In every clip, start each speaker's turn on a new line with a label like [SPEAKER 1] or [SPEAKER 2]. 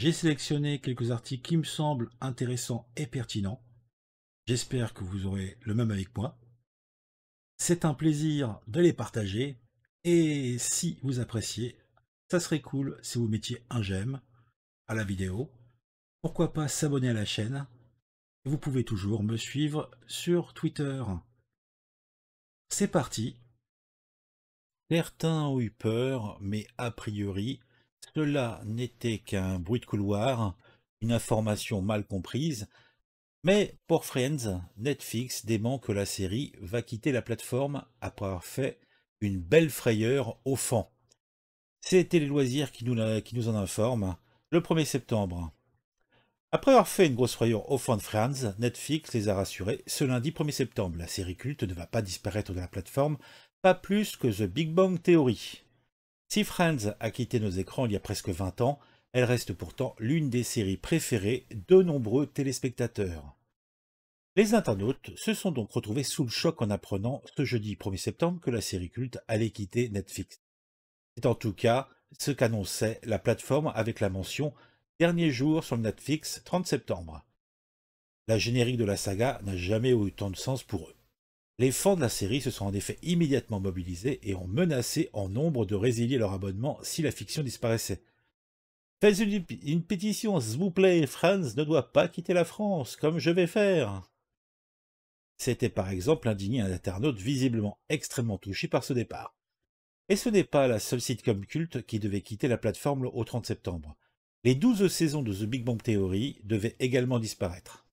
[SPEAKER 1] J'ai sélectionné quelques articles qui me semblent intéressants et pertinents. J'espère que vous aurez le même avec moi. C'est un plaisir de les partager. Et si vous appréciez, ça serait cool si vous mettiez un j'aime à la vidéo. Pourquoi pas s'abonner à la chaîne. Vous pouvez toujours me suivre sur Twitter. C'est parti. Certains ont eu peur, mais a priori, cela n'était qu'un bruit de couloir, une information mal comprise, mais pour Friends, Netflix dément que la série va quitter la plateforme après avoir fait une belle frayeur au fond. C'était les loisirs qui nous, en informent le 1er septembre. Après avoir fait une grosse frayeur au fond de Friends, Netflix les a rassurés ce lundi 1er septembre. La série culte ne va pas disparaître de la plateforme, pas plus que The Big Bang Theory. Si Friends a quitté nos écrans il y a presque 20 ans, elle reste pourtant l'une des séries préférées de nombreux téléspectateurs. Les internautes se sont donc retrouvés sous le choc en apprenant ce jeudi 1er septembre que la série culte allait quitter Netflix. C'est en tout cas ce qu'annonçait la plateforme avec la mention Dernier jour sur Netflix 30 septembre. La générique de la saga n'a jamais eu tant de sens pour eux. Les fans de la série se sont en effet immédiatement mobilisés et ont menacé en nombre de résilier leur abonnement si la fiction disparaissait. Faites une, pétition, s'il vous plaît, ne doit pas quitter la France, comme je vais faire. C'était par exemple indigné un internaute visiblement extrêmement touché par ce départ. Et ce n'est pas la seule sitcom culte qui devait quitter la plateforme au 30 septembre. Les 12 saisons de The Big Bang Theory devaient également disparaître.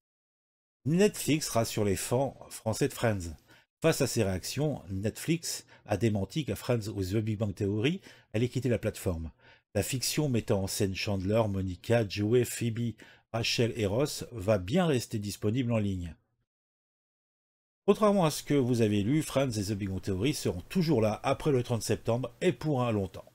[SPEAKER 1] Netflix rassure les fans français de Friends. Face à ces réactions, Netflix a démenti qu'à Franz ou The Big Bang Theory ait quitté la plateforme. La fiction mettant en scène Chandler, Monica, Joey, Phoebe, Rachel et Ross va bien rester disponible en ligne. Contrairement à ce que vous avez lu, Franz et The Big Bang Theory seront toujours là après le 30 septembre et pour un long temps,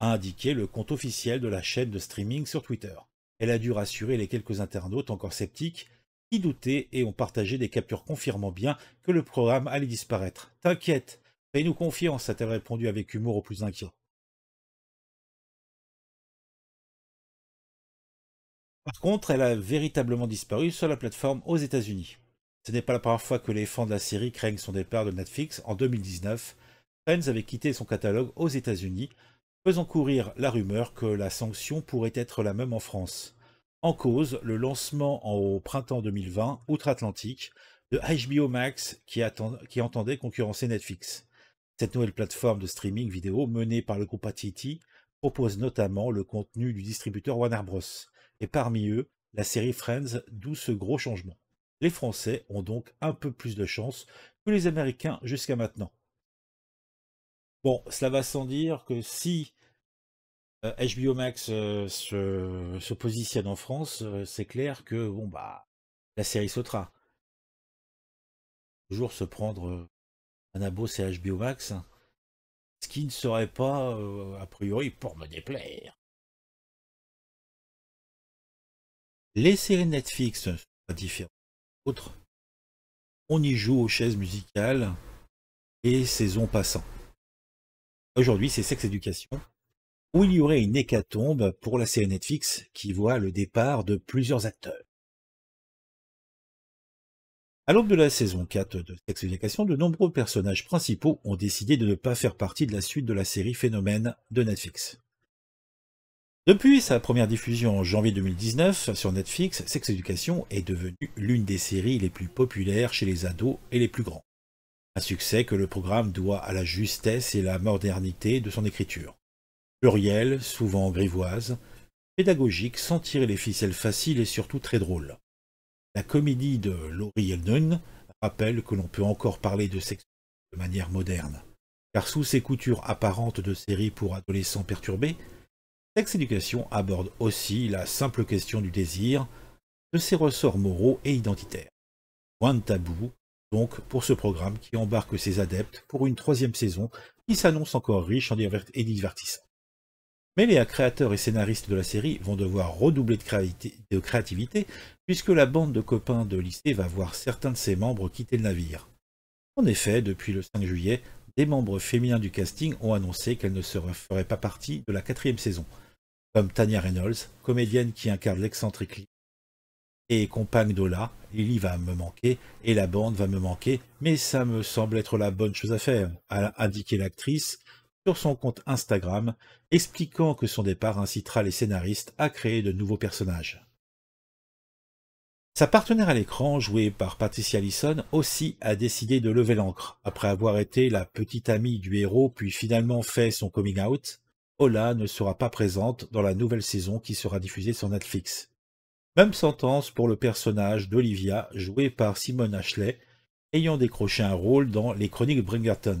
[SPEAKER 1] a indiqué le compte officiel de la chaîne de streaming sur Twitter. Elle a dû rassurer les quelques internautes encore sceptiques qui doutaient et ont partagé des captures confirmant bien que le programme allait disparaître. T'inquiète, fais-nous confiance, a-t-elle répondu
[SPEAKER 2] avec humour au plus inquiet.
[SPEAKER 1] Par contre, elle a véritablement disparu sur la plateforme aux États-Unis. Ce n'est pas la première fois que les fans de la série craignent son départ de Netflix. En 2019, Friends avait quitté son catalogue aux États-Unis, faisant courir la rumeur que la sanction pourrait être la même en France. En cause, le lancement en, au printemps 2020, outre-Atlantique, de HBO Max qui, qui entendait concurrencer Netflix. Cette nouvelle plateforme de streaming vidéo menée par le groupe AT&T propose notamment le contenu du distributeur Warner Bros. Et parmi eux, la série Friends, d'où ce gros changement. Les Français ont donc un peu plus de chance que les Américains jusqu'à maintenant. Bon, cela va sans dire que si HBO euh, Max euh, se, positionne en France, euh, c'est clair que bon bah la série sautera. Toujours se prendre un abo c'est HBO Max,
[SPEAKER 2] ce qui ne serait pas a priori pour me déplaire. Les séries Netflix sont pas différentes d'autres.
[SPEAKER 1] On y joue aux chaises musicales et saison passant. Aujourd'hui, c'est Sex éducation où il y aurait une hécatombe pour la série Netflix qui voit le départ de plusieurs acteurs. À l'aube de la saison 4 de Sex Education, de nombreux personnages principaux ont décidé de ne pas faire partie de la suite de la série Phénomène de Netflix. Depuis sa première diffusion en janvier 2019 sur Netflix, Sex Education est devenue l'une des séries les plus populaires chez les ados et les plus grands. Un succès que le programme doit à la justesse et la modernité de son écriture plurielle, souvent grivoise, pédagogique, sans tirer les ficelles faciles et surtout très drôle. La comédie de Laurie Eldon rappelle que l'on peut encore parler de sexe de manière moderne, car sous ses coutures apparentes de séries pour adolescents perturbés, Sex Education aborde aussi la simple question du désir, de ses ressorts moraux et identitaires. Point de tabou, donc, pour ce programme qui embarque ses adeptes pour une troisième saison qui s'annonce encore riche en et mais les créateurs et scénaristes de la série vont devoir redoubler de, créativité puisque la bande de copains de lycée va voir certains de ses membres quitter le navire. En effet, depuis le 5 juillet, des membres féminins du casting ont annoncé qu'elles ne se feraient pas partie de la quatrième saison, comme Tanya Reynolds, comédienne qui incarne l'excentrique et compagne d'Ola, Lily va me manquer et la bande va me manquer, mais ça me semble être la bonne chose à faire, a indiqué l'actrice sur son compte Instagram, expliquant que son départ incitera les scénaristes à créer de nouveaux personnages. Sa partenaire à l'écran, jouée par Patricia Allison, aussi a décidé de lever l'ancre. Après avoir été la petite amie du héros puis finalement fait son coming out, Ola ne sera pas présente dans la nouvelle saison qui sera diffusée sur Netflix. Même sentence pour le personnage d'Olivia, joué par Simone Ashley, ayant décroché un rôle dans Les Chroniques Bringerton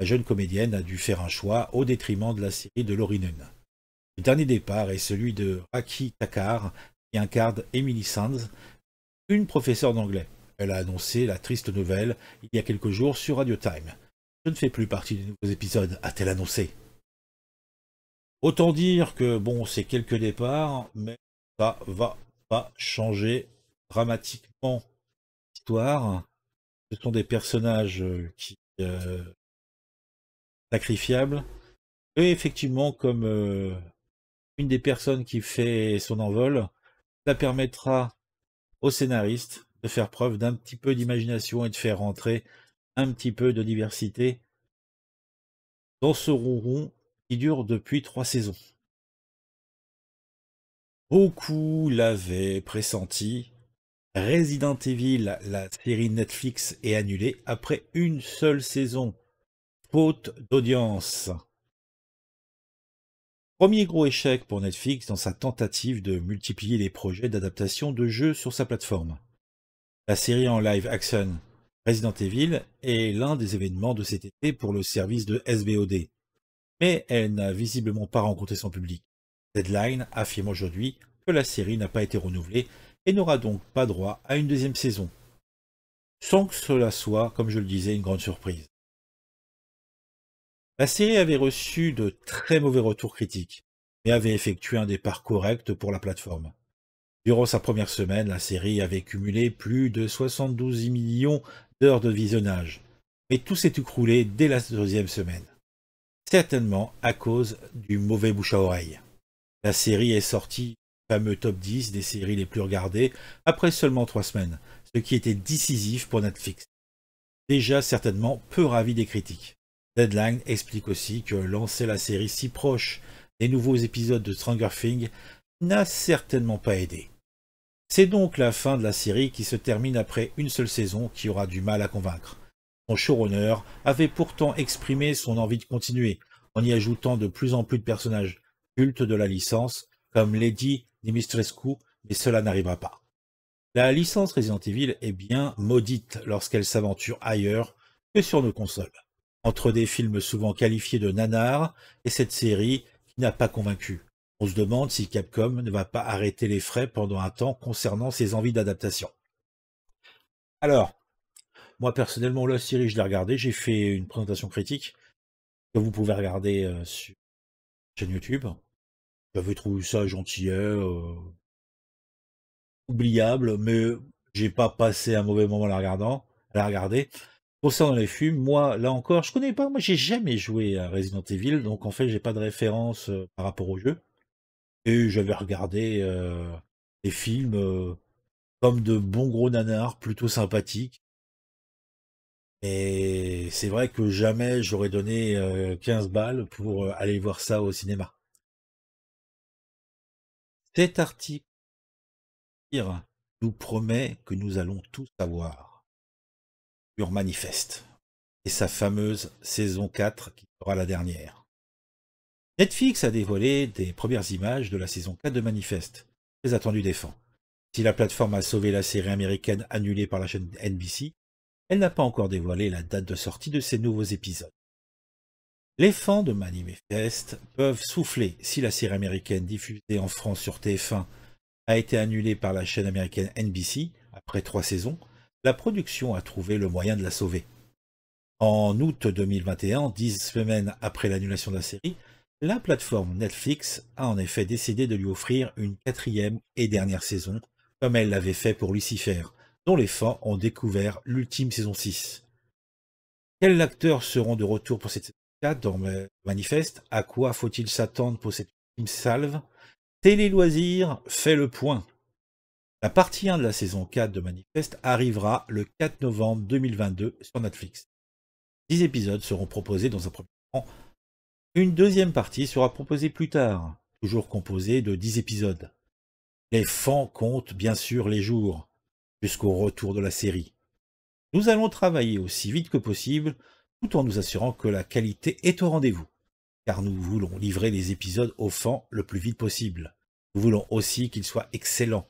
[SPEAKER 1] la jeune comédienne a dû faire un choix au détriment de la série de Lorinun. Le dernier départ est celui de Raki Takar, qui incarne Emily Sands, une professeure d'anglais. Elle a annoncé la triste nouvelle il y a quelques jours sur Radio Time. Je ne fais plus partie des nouveaux épisodes, a-t-elle annoncé. Autant dire que bon, c'est quelques départs, mais ça va pas changer dramatiquement l'histoire. Ce sont des personnages qui euh, sacrifiable. Et effectivement, comme euh, une des personnes qui fait son envol, ça permettra au scénariste de faire preuve d'un petit peu d'imagination et de faire rentrer un petit peu de diversité dans ce ronron qui dure depuis trois saisons. Beaucoup l'avaient pressenti. Resident Evil, la série Netflix, est annulée après une seule saison d'audience. Premier gros échec pour Netflix dans sa tentative de multiplier les projets d'adaptation de jeux sur sa plateforme. La série en live action Resident Evil est l'un des événements de cet été pour le service de SVOD, mais elle n'a visiblement pas rencontré son public. Deadline affirme aujourd'hui que la série n'a pas été renouvelée et n'aura donc pas droit à une deuxième saison. Sans que cela soit, comme je le disais, une grande surprise. La série avait reçu de très mauvais retours critiques, mais avait effectué un départ correct pour la plateforme. Durant sa première semaine, la série avait cumulé plus de 72 millions d'heures de visionnage, mais tout s'est écroulé dès la deuxième semaine. Certainement à cause du mauvais bouche à oreille. La série est sortie du fameux top 10 des séries les plus regardées après seulement trois semaines, ce qui était décisif pour Netflix. Déjà certainement peu ravi des critiques. Deadline explique aussi que lancer la série si proche des nouveaux épisodes de Stranger Things n'a certainement pas aidé. C'est donc la fin de la série qui se termine après une seule saison qui aura du mal à convaincre. Son showrunner avait pourtant exprimé son envie de continuer en y ajoutant de plus en plus de personnages cultes de la licence comme Lady Dimistrescu, mais cela n'arrivera pas. La licence Resident Evil est bien maudite lorsqu'elle s'aventure ailleurs que sur nos consoles entre des films souvent qualifiés de nanars et cette série qui n'a pas convaincu. On se demande si Capcom ne va pas arrêter les frais pendant un temps concernant ses envies d'adaptation. Alors, moi personnellement, la série, je l'ai regardée, j'ai fait une présentation critique que vous pouvez regarder euh, sur la chaîne YouTube. J'avais trouvé ça gentil, hein, euh, oubliable, mais j'ai pas passé un mauvais moment la regardant, à la regarder ça dans les fumes, moi, là encore, je connais pas, moi j'ai jamais joué à Resident Evil, donc en fait j'ai pas de référence euh, par rapport au jeu. Et j'avais regardé les euh, films euh, comme de bons gros nanars plutôt sympathiques. Et c'est vrai que jamais j'aurais donné 15
[SPEAKER 2] balles pour aller voir ça au cinéma. Cet article
[SPEAKER 1] nous promet que nous allons tout savoir. Manifeste et sa fameuse saison 4 qui sera la dernière. Netflix a dévoilé des premières images de la saison 4 de Manifest, les attendus des fans. Si la plateforme a sauvé la série américaine annulée par la chaîne NBC, elle n'a pas encore dévoilé la date de sortie de ses nouveaux épisodes. Les fans de Manifest peuvent souffler si la série américaine diffusée en France sur TF1 a été annulée par la chaîne américaine NBC après trois saisons, la production a trouvé le moyen de la sauver. En août 2021, dix semaines après l'annulation de la série, la plateforme Netflix a en effet décidé de lui offrir une quatrième et dernière saison, comme elle l'avait fait pour Lucifer, dont les fans ont découvert l'ultime saison 6. Quels acteurs seront de retour pour cette saison 4 dans le manifeste À quoi faut-il s'attendre pour cette ultime salve Télé Loisirs fait le point la partie 1 de la saison 4 de Manifest arrivera le 4 novembre 2022 sur Netflix. 10 épisodes seront proposés dans un premier temps. Une deuxième partie sera proposée plus tard, toujours composée de 10 épisodes. Les fans comptent bien sûr les jours, jusqu'au retour de la série. Nous allons travailler aussi vite que possible, tout en nous assurant que la qualité est au rendez-vous, car nous voulons livrer les épisodes aux fans le plus vite possible. Nous voulons aussi qu'ils soient excellents,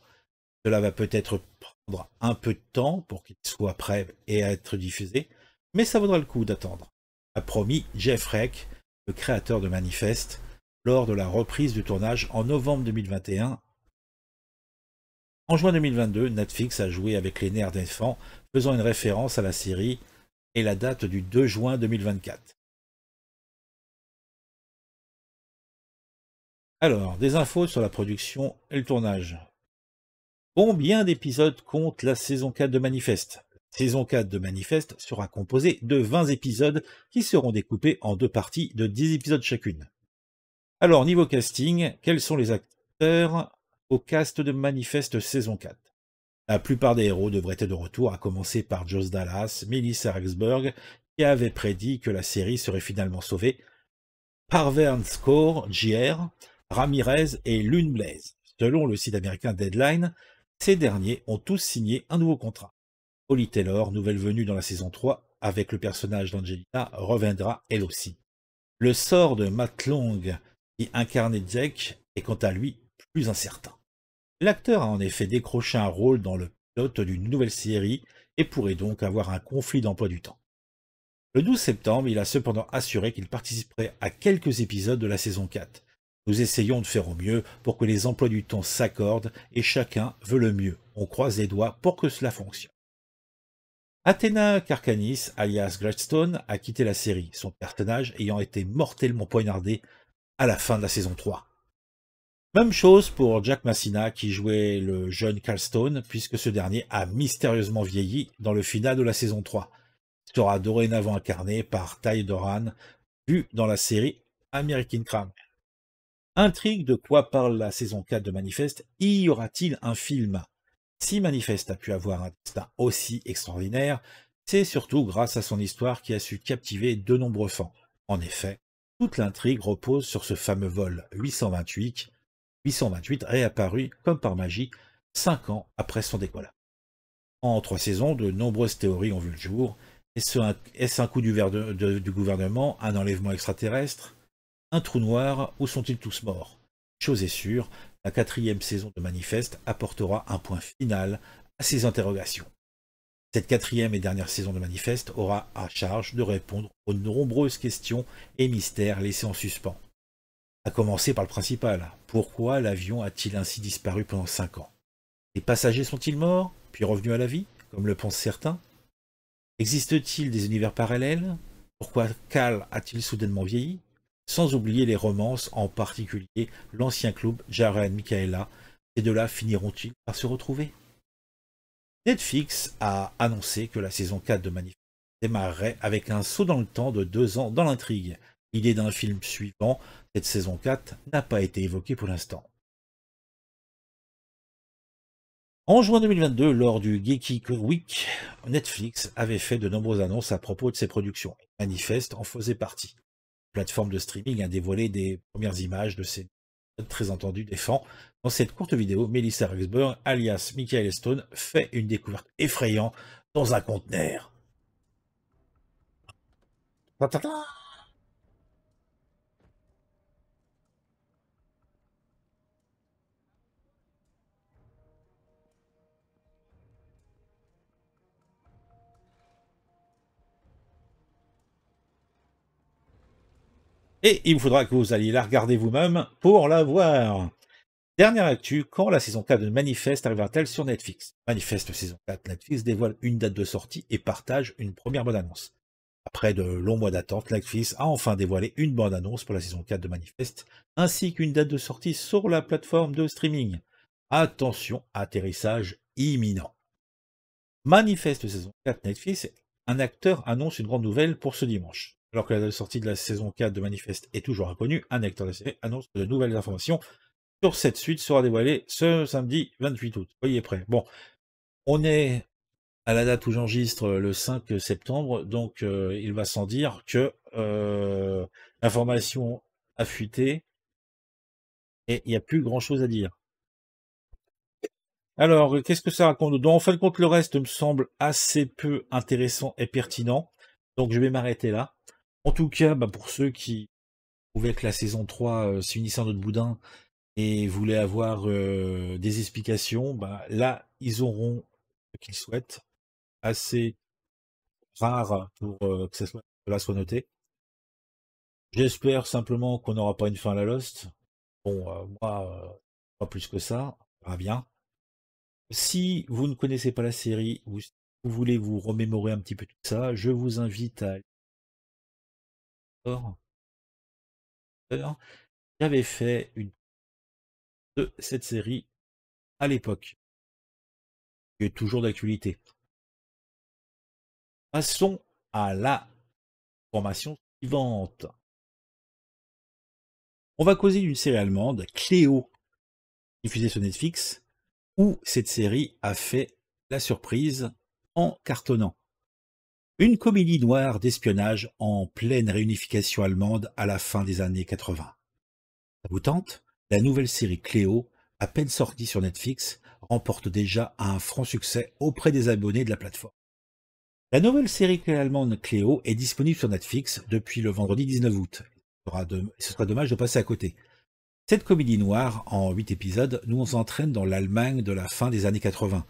[SPEAKER 1] cela va peut-être prendre un peu de temps pour qu'il soit prêt et à être diffusé, mais ça vaudra le coup d'attendre, a promis Jeff Reck, le créateur de Manifest, lors de la reprise du tournage en novembre 2021. En juin 2022, Netflix a joué avec les nerfs d'enfants, faisant une référence à la série et la date du 2 juin 2024.
[SPEAKER 2] Alors, des infos sur la production et le tournage.
[SPEAKER 1] Combien d'épisodes compte la saison 4 de Manifeste Saison 4 de Manifeste sera composée de 20 épisodes qui seront découpés en deux parties de 10 épisodes chacune. Alors, niveau casting, quels sont les acteurs au cast de Manifeste saison 4 La plupart des héros devraient être de retour, à commencer par Joss Dallas, Melissa Rexburg, qui avait prédit que la série serait finalement sauvée, Parvern Score, JR, Ramirez et Lune Blaise. Selon le site américain Deadline, ces derniers ont tous signé un nouveau contrat. Holly Taylor, nouvelle venue dans la saison 3, avec le personnage d'Angelina, reviendra elle aussi. Le sort de Matt Long, qui incarnait Jack, est quant à lui plus incertain. L'acteur a en effet décroché un rôle dans le pilote d'une nouvelle série et pourrait donc avoir un conflit d'emploi du temps. Le 12 septembre, il a cependant assuré qu'il participerait à quelques épisodes de la saison 4. Nous essayons de faire au mieux pour que les emplois du temps s'accordent et chacun veut le mieux. On croise les doigts pour que cela fonctionne. Athena Carcanis, alias Gladstone, a quitté la série, son personnage ayant été mortellement poignardé à la fin de la saison 3. Même chose pour Jack Massina qui jouait le jeune Carlstone, puisque ce dernier a mystérieusement vieilli dans le final de la saison 3. Il sera dorénavant incarné par Ty Doran, vu dans la série American Crime. Intrigue de quoi parle la saison 4 de Manifeste, y aura-t-il un film Si Manifeste a pu avoir un destin aussi extraordinaire, c'est surtout grâce à son histoire qui a su captiver de nombreux fans. En effet, toute l'intrigue repose sur ce fameux vol 828, 828 réapparu comme par magie cinq ans après son décollage. En trois saisons, de nombreuses théories ont vu le jour. Est-ce un, coup du gouvernement, un enlèvement extraterrestre un trou noir où sont-ils tous morts Chose est sûre, la quatrième saison de Manifeste apportera un point final à ces interrogations. Cette quatrième et dernière saison de Manifeste aura à charge de répondre aux nombreuses questions et mystères laissés en suspens. A commencer par le principal, pourquoi l'avion a-t-il ainsi disparu pendant cinq ans Les passagers sont-ils morts, puis revenus à la vie, comme le pensent certains Existe-t-il des univers parallèles Pourquoi Cal a-t-il soudainement vieilli sans oublier les romances, en particulier l'ancien club Jared Michaela. Et de là finiront-ils par se retrouver Netflix a annoncé que la saison 4 de Manifest démarrerait avec un saut dans le temps de deux ans dans l'intrigue. L'idée d'un film suivant, cette saison 4, n'a pas été évoquée pour l'instant. En juin 2022, lors du Geeky Week, Netflix avait fait de nombreuses annonces à propos de ses productions. Manifest en faisait partie plateforme de streaming a dévoilé des premières images de ses très entendus défends. Dans cette courte vidéo, Melissa Rexburg, alias Michael Stone, fait une découverte effrayante dans un conteneur. et il faudra que vous alliez la regarder vous-même pour la voir. Dernière actu, quand la saison 4 de Manifest arrivera-t-elle sur Netflix Manifest saison 4 Netflix dévoile une date de sortie et partage une première bonne annonce. Après de longs mois d'attente, Netflix a enfin dévoilé une bande annonce pour la saison 4 de Manifest, ainsi qu'une date de sortie sur la plateforme de streaming. Attention, atterrissage imminent. Manifeste saison 4 Netflix, un acteur annonce une grande nouvelle pour ce dimanche. Alors que la sortie de la saison 4 de Manifest est toujours inconnue, un acteur de la série annonce de nouvelles informations sur cette suite sera dévoilée ce samedi 28 août. Soyez prêts. Bon, on est à la date où j'enregistre euh, le 5 septembre, donc euh, il va sans dire que euh, l'information a fuité et il n'y a plus grand chose à dire. Alors, qu'est-ce que ça raconte Donc, en fin de compte, le reste me semble assez peu intéressant et pertinent. Donc, je vais m'arrêter là. En tout cas, bah, pour ceux qui trouvaient que la saison 3 euh, s'unissait en notre boudin et voulaient avoir euh, des explications, bah, là, ils auront ce qu'ils souhaitent, assez rare pour euh, que cela soit noté. J'espère simplement qu'on n'aura pas une fin à la Lost. Bon, moi, pas plus que ça, Va bien. Si vous ne connaissez pas la série, ou vous voulez vous remémorer
[SPEAKER 2] un petit peu tout ça, je vous invite à j'avais fait une de cette série à l'époque, qui est toujours d'actualité. Passons à la formation suivante.
[SPEAKER 1] On va causer d'une série allemande, Cléo, diffusée sur Netflix, où cette série a fait la surprise en cartonnant. Une comédie noire d'espionnage en pleine réunification allemande à la fin des années 80. Ça La nouvelle série Cléo, à peine sortie sur Netflix, remporte déjà un franc succès auprès des abonnés de la plateforme. La nouvelle série allemande Cléo est disponible sur Netflix depuis le vendredi 19 août. Ce sera dommage de passer à côté. Cette comédie noire, en 8 épisodes, nous entraîne dans l'Allemagne de la fin des années 80,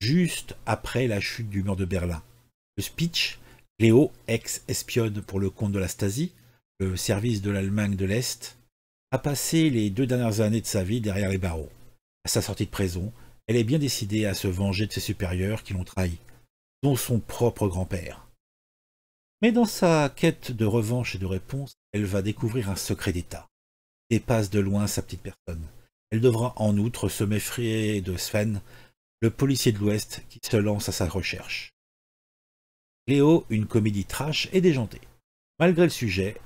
[SPEAKER 1] juste après la chute du mur de Berlin. Le speech, Léo, ex-espionne pour le compte de la Stasi, le service de l'Allemagne de l'Est, a passé les deux dernières années de sa vie derrière les barreaux. À sa sortie de prison, elle est bien décidée à se venger de ses supérieurs qui l'ont trahi, dont son propre grand-père. Mais dans sa quête de revanche et de réponse, elle va découvrir un secret d'État. Dépasse de loin sa petite personne. Elle devra en outre se méfier de Sven, le policier de l'Ouest qui se lance à sa recherche. Léo, une comédie trash et déjantée. Malgré le sujet,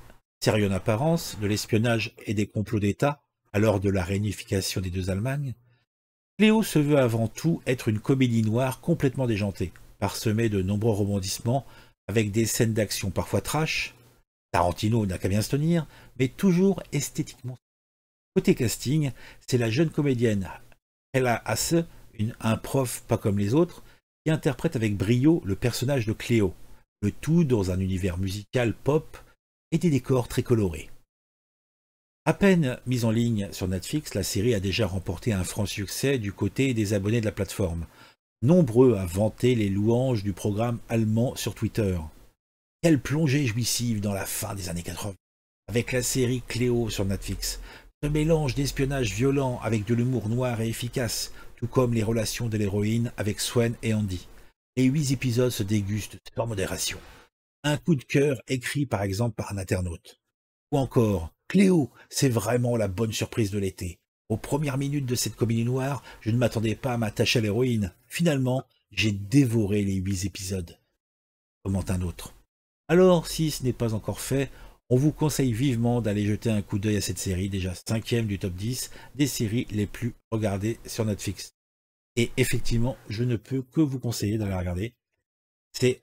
[SPEAKER 1] sérieux en apparence, de l'espionnage et des complots d'État, alors de la réunification des deux Allemagnes, Léo se veut avant tout être une comédie noire complètement déjantée, parsemée de nombreux rebondissements, avec des scènes d'action parfois trash, Tarantino n'a qu'à bien se tenir, mais toujours esthétiquement. Côté casting, c'est la jeune comédienne Ella Asse, une, un prof pas comme les autres, qui interprète avec brio le personnage de Cléo, le tout dans un univers musical pop et des décors très colorés. À peine mise en ligne sur Netflix, la série a déjà remporté un franc succès du côté des abonnés de la plateforme, nombreux à vanter les louanges du programme allemand sur Twitter. Quelle plongée jouissive dans la fin des années 80, avec la série Cléo sur Netflix. Ce mélange d'espionnage violent avec de l'humour noir et efficace, comme les relations de l'héroïne avec Swen et Andy. Les huit épisodes se dégustent en modération. Un coup de cœur écrit par exemple par un internaute. Ou encore, Cléo, c'est vraiment la bonne surprise de l'été. Aux premières minutes de cette comédie noire, je ne m'attendais pas à m'attacher à l'héroïne. Finalement, j'ai dévoré les huit épisodes. Comment un autre. Alors, si ce n'est pas encore fait, on vous conseille vivement d'aller jeter un coup d'œil à cette série, déjà cinquième du top 10 des séries les plus regardées sur Netflix. Et effectivement, je ne peux que vous conseiller d'aller regarder. C'est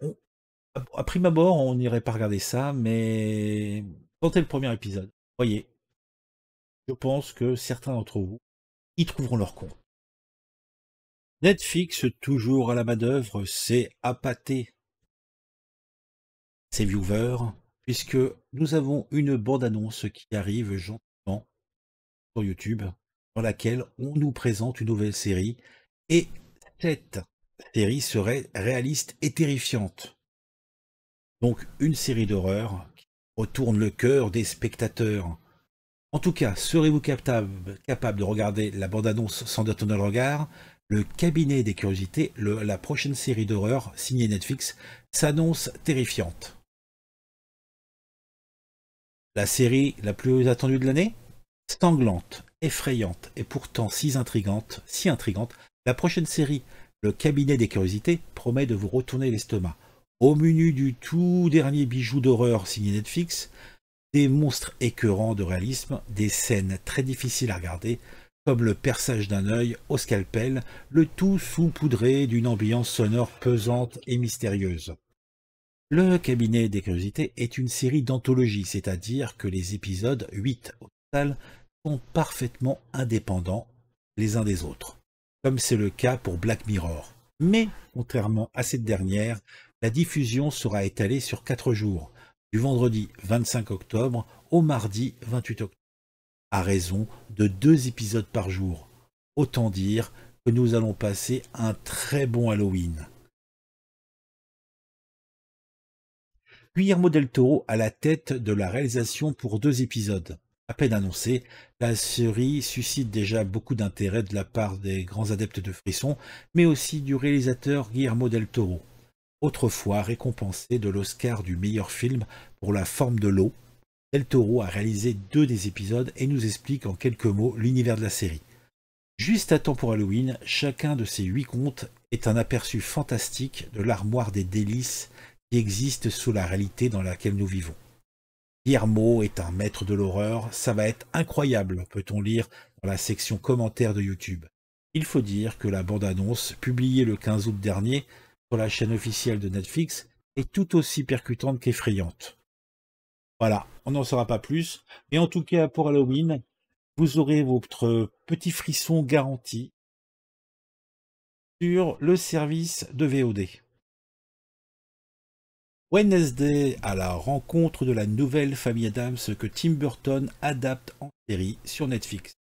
[SPEAKER 1] à prime abord, on n'irait pas regarder ça, mais tentez le premier épisode. Voyez, je pense que certains d'entre vous y trouveront leur compte.
[SPEAKER 2] Netflix, toujours à la main-d'œuvre, c'est appâté
[SPEAKER 1] ses viewers, puisque nous avons une bande-annonce qui arrive gentiment sur YouTube, dans laquelle on nous présente une nouvelle série et cette série serait réaliste et terrifiante. Donc une série d'horreur qui retourne le cœur des spectateurs. En tout cas, serez-vous capable, de regarder la bande-annonce sans détourner le regard Le cabinet des curiosités, la prochaine série d'horreur signée Netflix, s'annonce terrifiante. La série la plus attendue de l'année Sanglante, effrayante et pourtant si intrigante, si intrigante la prochaine série, Le cabinet des curiosités, promet de vous retourner l'estomac. Au menu du tout dernier bijou d'horreur signé Netflix, des monstres écœurants de réalisme, des scènes très difficiles à regarder, comme le perçage d'un œil au scalpel, le tout saupoudré d'une ambiance sonore pesante et mystérieuse. Le cabinet des curiosités est une série d'anthologie, c'est-à-dire que les épisodes, 8 au total, sont parfaitement indépendants les uns des autres comme c'est le cas pour Black Mirror. Mais, contrairement à cette dernière, la diffusion sera étalée sur 4 jours, du vendredi 25 octobre au mardi 28 octobre, à raison de deux épisodes par jour. Autant dire que nous allons passer un très bon Halloween. Guillermo del Toro à la tête de la réalisation pour deux épisodes. À peine annoncée, la série suscite déjà beaucoup d'intérêt de la part des grands adeptes de Frisson, mais aussi du réalisateur Guillermo del Toro, autrefois récompensé de l'Oscar du meilleur film pour la forme de l'eau. Del Toro a réalisé deux des épisodes et nous explique en quelques mots l'univers de la série. Juste à temps pour Halloween, chacun de ces huit contes est un aperçu fantastique de l'armoire des délices qui existe sous la réalité dans laquelle nous vivons. Guillermo est un maître de l'horreur, ça va être incroyable, peut-on lire dans la section commentaires de YouTube. Il faut dire que la bande-annonce, publiée le 15 août dernier sur la chaîne officielle de Netflix, est tout aussi percutante qu'effrayante. Voilà, on n'en saura pas plus, mais en tout cas pour Halloween, vous aurez votre petit frisson garanti
[SPEAKER 2] sur le service de VOD.
[SPEAKER 1] Wednesday à la rencontre de la nouvelle famille Adams que Tim Burton adapte en série sur Netflix.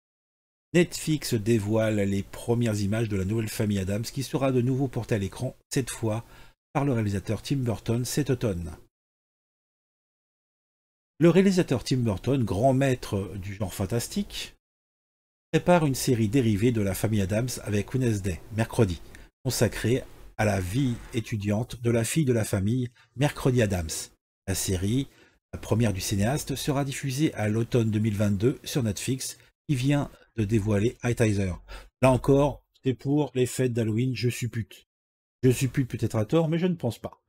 [SPEAKER 1] Netflix dévoile les premières images de la nouvelle famille Adams qui sera de nouveau portée à l'écran, cette fois par le réalisateur Tim Burton cet automne. Le réalisateur Tim Burton, grand maître du genre fantastique, prépare une série dérivée de la famille Adams avec Wednesday, mercredi, consacrée à la vie étudiante de la fille de la famille, Mercredi Adams. La série, la première du cinéaste, sera diffusée à l'automne 2022 sur Netflix, qui vient de dévoiler Hightizer. Là encore, c'est pour les fêtes d'Halloween, je suppute. Je suppute peut-être à tort, mais je ne pense pas.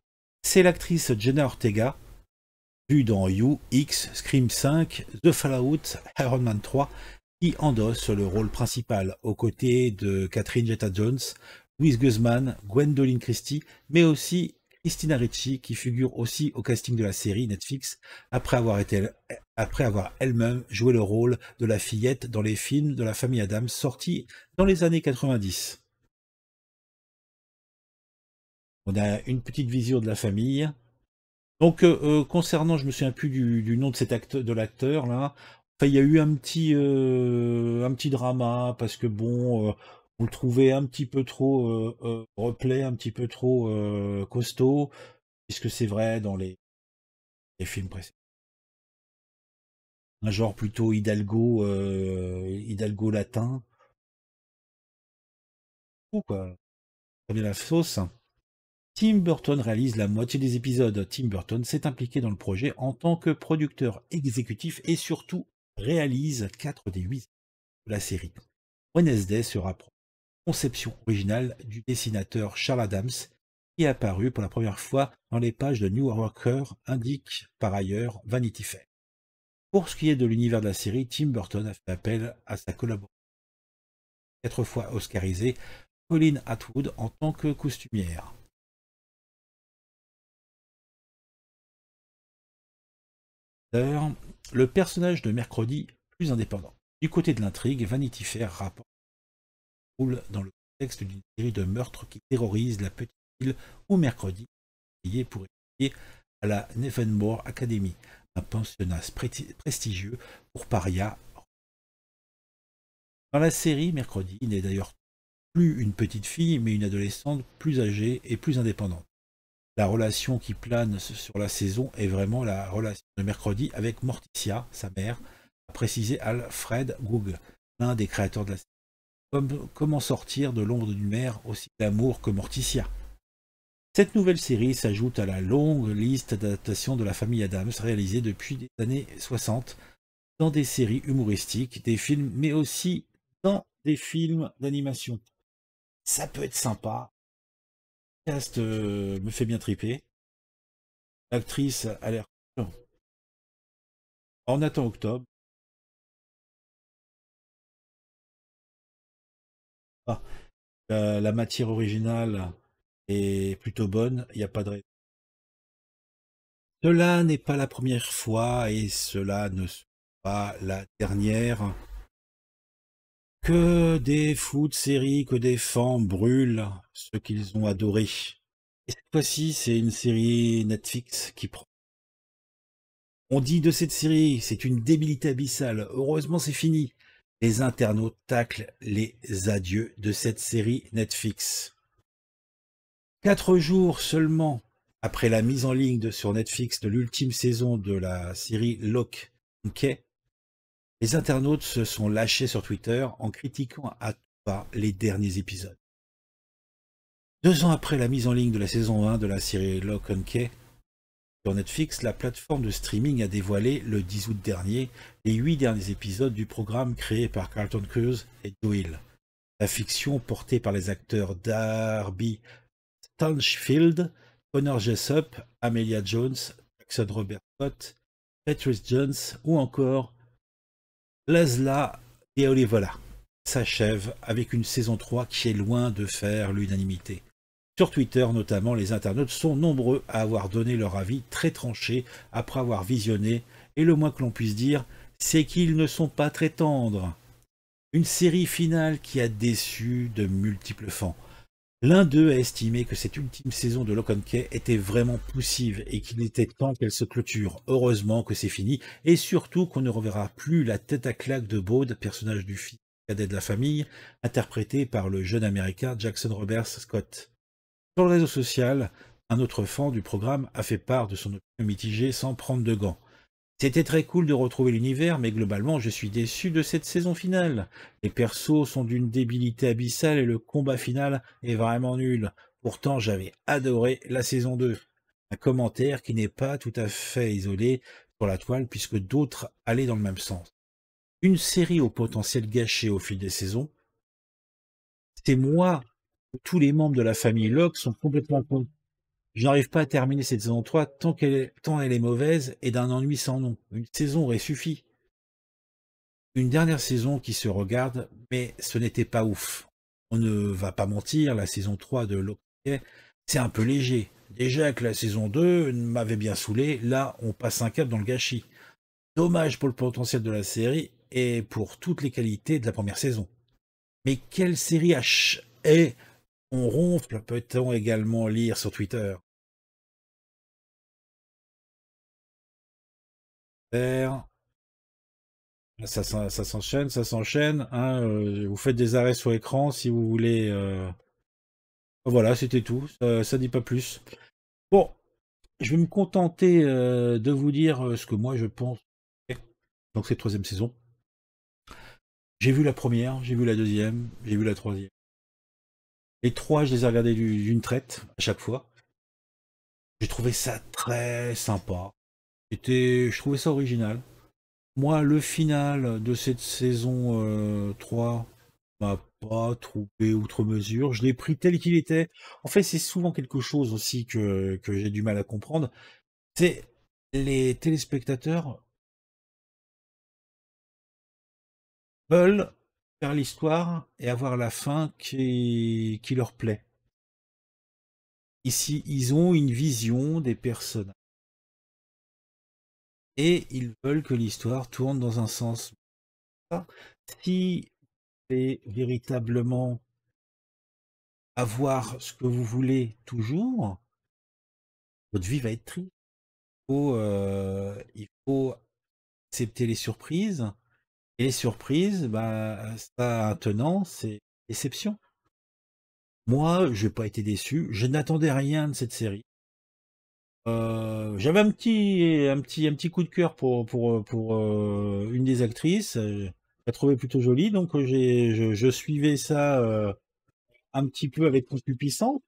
[SPEAKER 1] C'est l'actrice Jenna Ortega, vue dans You, X, Scream 5, The Fallout, Iron Man 3, qui endosse le rôle principal aux côtés de Catherine Jetta-Jones, Louise Guzman, Gwendoline Christie, mais aussi Christina Ricci, qui figure aussi au casting de la série Netflix, après avoir, après avoir elle-même joué le rôle de la fillette dans les films de la famille Adams sortis dans les années 90. On a une petite vision de la famille. Donc euh, euh, concernant, je me souviens plus du, nom de cet acteur, de l'acteur là. il y a eu un petit, euh, un petit drama parce que bon, vous le trouvez un petit peu trop euh, euh, replay, un petit peu trop euh, costaud,
[SPEAKER 2] puisque c'est vrai dans les, films précédents. Un genre plutôt Hidalgo, Hidalgo latin.
[SPEAKER 1] Ou quoi Prenez la sauce. Tim Burton réalise la moitié des épisodes. Tim Burton s'est impliqué dans le projet en tant que producteur exécutif et surtout réalise 4 des 8 de la série. Wednesday rapproche conception originale du dessinateur Charles Adams, qui est apparu pour la première fois dans les pages de New Yorker, indique par ailleurs Vanity Fair. Pour ce qui est de l'univers de la série, Tim Burton a fait appel à sa collaboration. Quatre fois oscarisée,
[SPEAKER 2] Colin Atwood en tant que costumière. Le personnage de
[SPEAKER 1] mercredi plus indépendant. Du côté de l'intrigue, Vanity Fair rapporte dans le contexte d'une série de meurtres qui terrorisent la petite ville où mercredi, payé pour étudier à la Nevenmore Academy, un pensionnat prestigieux pour paria. Dans la série, mercredi n'est d'ailleurs plus une petite fille, mais une adolescente plus âgée et plus indépendante. La relation qui plane sur la saison est vraiment la relation de mercredi avec Morticia, sa mère, a précisé Alfred Goug, l'un des créateurs de la série comment sortir de l'ombre d'une mer aussi d'amour que Morticia Cette nouvelle série s'ajoute à la longue liste d'adaptations de la famille Adams réalisée depuis les années 60 dans des séries humoristiques, des films, mais aussi dans des films d'animation. Ça peut être sympa. Le cast euh, me fait bien triper.
[SPEAKER 2] L'actrice a l'air. On attend octobre.
[SPEAKER 1] La, matière originale est plutôt bonne, il n'y a pas de raison. Cela n'est pas la première fois et cela ne sera pas la dernière que des fous de série, que des fans brûlent ce qu'ils ont adoré. Et cette fois-ci, c'est une série Netflix qui prend. On dit de cette série, c'est une débilité abyssale. Heureusement, c'est fini les internautes taclent les adieux de cette série Netflix. Quatre jours seulement après la mise en ligne sur Netflix de l'ultime saison de la série Locke, Key, les internautes se sont lâchés sur Twitter en critiquant à tout pas les derniers épisodes. Deux ans après la mise en ligne de la saison 1 de la série Locke, Key. Sur Netflix, la plateforme de streaming a dévoilé le 10 août dernier les huit derniers épisodes du programme créé par Carlton Cruz et Doyle. La fiction portée par les acteurs Darby Stanchfield, Connor Jessup, Amelia Jones, Jackson Robert Scott, Patrice Jones ou encore Lesla et Olivola s'achève avec une saison 3 qui est loin de faire l'unanimité. Sur Twitter notamment, les internautes sont nombreux à avoir donné leur avis très tranché après avoir visionné, et le moins que l'on puisse dire, c'est qu'ils ne sont pas très tendres. Une série finale qui a déçu de multiples fans. L'un d'eux a estimé que cette ultime saison de Lock Kay était vraiment poussive et qu'il était temps qu'elle se clôture. Heureusement que c'est fini et surtout qu'on ne reverra plus la tête à claque de Baud, personnage du fils cadet de la famille, interprété par le jeune américain Jackson Roberts Scott. Sur le réseau social, un autre fan du programme a fait part de son opinion mitigée sans prendre de gants. C'était très cool de retrouver l'univers, mais globalement je suis déçu de cette saison finale. Les persos sont d'une débilité abyssale et le combat final est vraiment nul. Pourtant j'avais adoré la saison 2. Un commentaire qui n'est pas tout à fait isolé sur la toile puisque d'autres allaient dans le même sens. Une série au potentiel gâché au fil des saisons, c'est moi tous les membres de la famille Locke sont complètement cons. Je n'arrive pas à terminer cette saison 3 tant, qu'elle tant elle est mauvaise et d'un ennui sans nom. Une saison aurait suffi. Une dernière saison qui se regarde, mais ce n'était pas ouf. On ne va pas mentir, la saison 3 de Locke, c'est un peu léger. Déjà que la saison 2 m'avait bien saoulé, là on passe un cap dans le gâchis. Dommage pour le potentiel de la série et pour toutes les qualités de la première saison. Mais quelle série H est on ronfle, peut-on également lire sur Twitter. Ça, ça, s'enchaîne, ça s'enchaîne. Hein, euh, vous faites des arrêts sur écran si vous voulez. Euh, oh, voilà, c'était tout. Ça, dit pas plus. Bon, je vais me contenter euh, de vous dire ce que moi je pense. Donc c'est troisième saison. J'ai vu la première, j'ai vu la deuxième, j'ai vu la troisième. Les trois, je les ai regardés d'une traite à chaque fois. J'ai trouvé ça très sympa. C'était, je trouvais ça original. Moi, le final de cette saison 3 euh, m'a pas trouvé outre mesure. Je l'ai pris tel qu'il était. En fait, c'est souvent quelque chose aussi que, que j'ai du mal à comprendre. C'est les téléspectateurs
[SPEAKER 2] veulent faire l'histoire et avoir la fin qui, leur plaît. Ici, ils ont une vision des personnages. Et ils veulent que l'histoire tourne dans un sens. Si vous voulez véritablement avoir ce que vous voulez toujours, votre vie va être
[SPEAKER 1] triste. il faut euh, accepter les surprises, et surprise, bah, ça a un tenant, c'est déception. Moi, je n'ai pas été déçu. Je n'attendais rien de cette série. Euh, j'avais un petit, un, petit, un petit coup de cœur pour, pour, pour euh, une des actrices. Euh, je la trouvais plutôt jolie. Donc, je, je, suivais ça un petit peu avec concupiscence.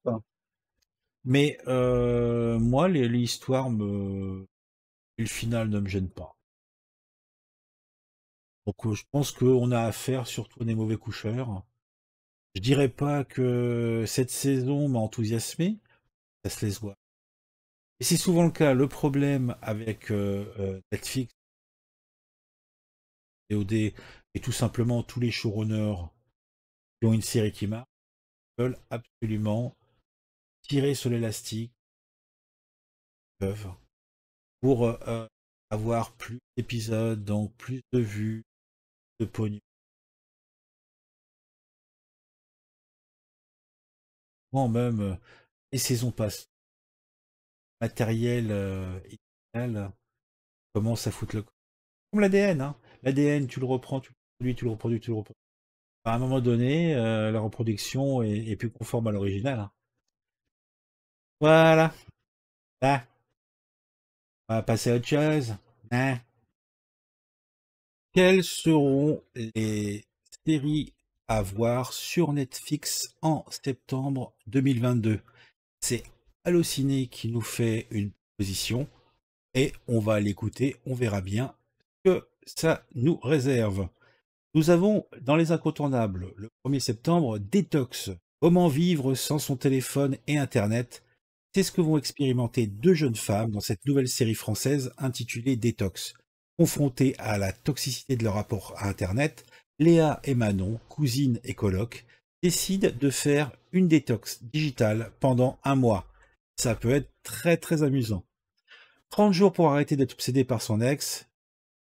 [SPEAKER 1] Mais moi,
[SPEAKER 2] l'histoire me. Et le final ne me gênent pas.
[SPEAKER 1] Donc euh, je pense qu'on a affaire surtout à des mauvais coucheurs. Je dirais pas que cette saison m'a enthousiasmé, ça se laisse voir. Et c'est
[SPEAKER 2] souvent le cas. Le problème avec euh, euh, Netflix, DOD et tout simplement tous les showrunners qui ont une série qui marche, veulent absolument tirer sur l'élastique pour avoir plus d'épisodes, donc plus de vues, éponyme même et euh, les saisons passent. Matériel
[SPEAKER 1] elle euh, euh, commence à foutre le Comme l'ADN, hein. L'ADN, tu le reprends, tu le reproduis, tu le reproduis, tu le reproduis. À un moment donné, la reproduction est, plus conforme à l'original. Hein. Voilà. On va passer à autre chose. Hein quelles seront les séries à voir sur Netflix en septembre 2022 C'est Allociné qui nous fait une position et on va l'écouter, on verra bien ce que ça nous réserve. Nous avons dans les incontournables le 1er septembre Détox. Comment vivre sans son téléphone et Internet C'est ce que vont expérimenter deux jeunes femmes dans cette nouvelle série française intitulée Détox confrontés à la toxicité de leur rapport à Internet, Léa et Manon, cousines et colocs, décident de faire une détox digitale pendant un mois. Ça peut être très très amusant. 30 jours pour arrêter d'être obsédé par son ex,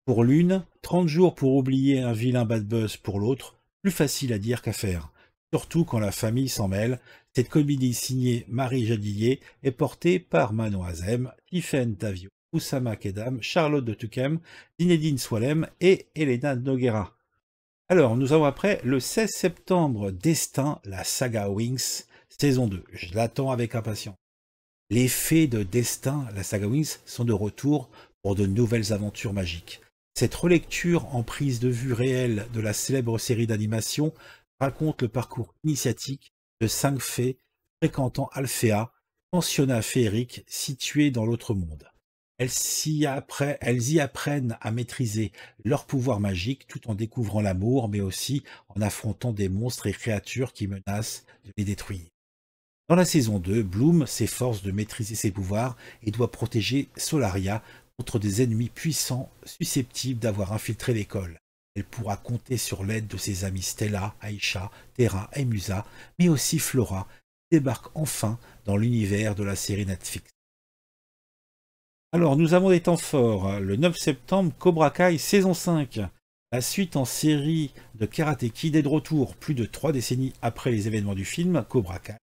[SPEAKER 1] pour l'une, 30 jours pour oublier un vilain bad buzz pour l'autre, plus facile à dire qu'à faire. Surtout quand la famille s'en mêle, cette comédie signée Marie Jadillier est portée par Manon Azem, Tiffaine Tavio Oussama Kedam, Charlotte de Tukem, Dinedine Swalem et Elena Noguera. Alors, nous avons après le 16 septembre Destin, la saga Wings, saison 2. Je l'attends avec impatience. Les fées de Destin, la saga Wings, sont de retour pour de nouvelles aventures magiques. Cette relecture en prise de vue réelle de la célèbre série d'animation raconte le parcours initiatique de cinq fées fréquentant Alphéa, pensionnat féerique situé dans l'autre monde. Elles y, apprennent, à maîtriser leur pouvoir magique tout en découvrant l'amour, mais aussi en affrontant des monstres et créatures qui menacent de les détruire. Dans la saison 2, Bloom s'efforce de maîtriser ses pouvoirs et doit protéger Solaria contre des ennemis puissants susceptibles d'avoir infiltré l'école. Elle pourra compter sur l'aide de ses amis Stella, Aisha, Terra et Musa, mais aussi Flora, qui débarque enfin dans l'univers de la série Netflix. Alors, nous avons des temps forts. Le 9 septembre, Cobra Kai saison 5. La suite en série de Karate Kid est de retour, plus de trois décennies après les événements du film Cobra Kai.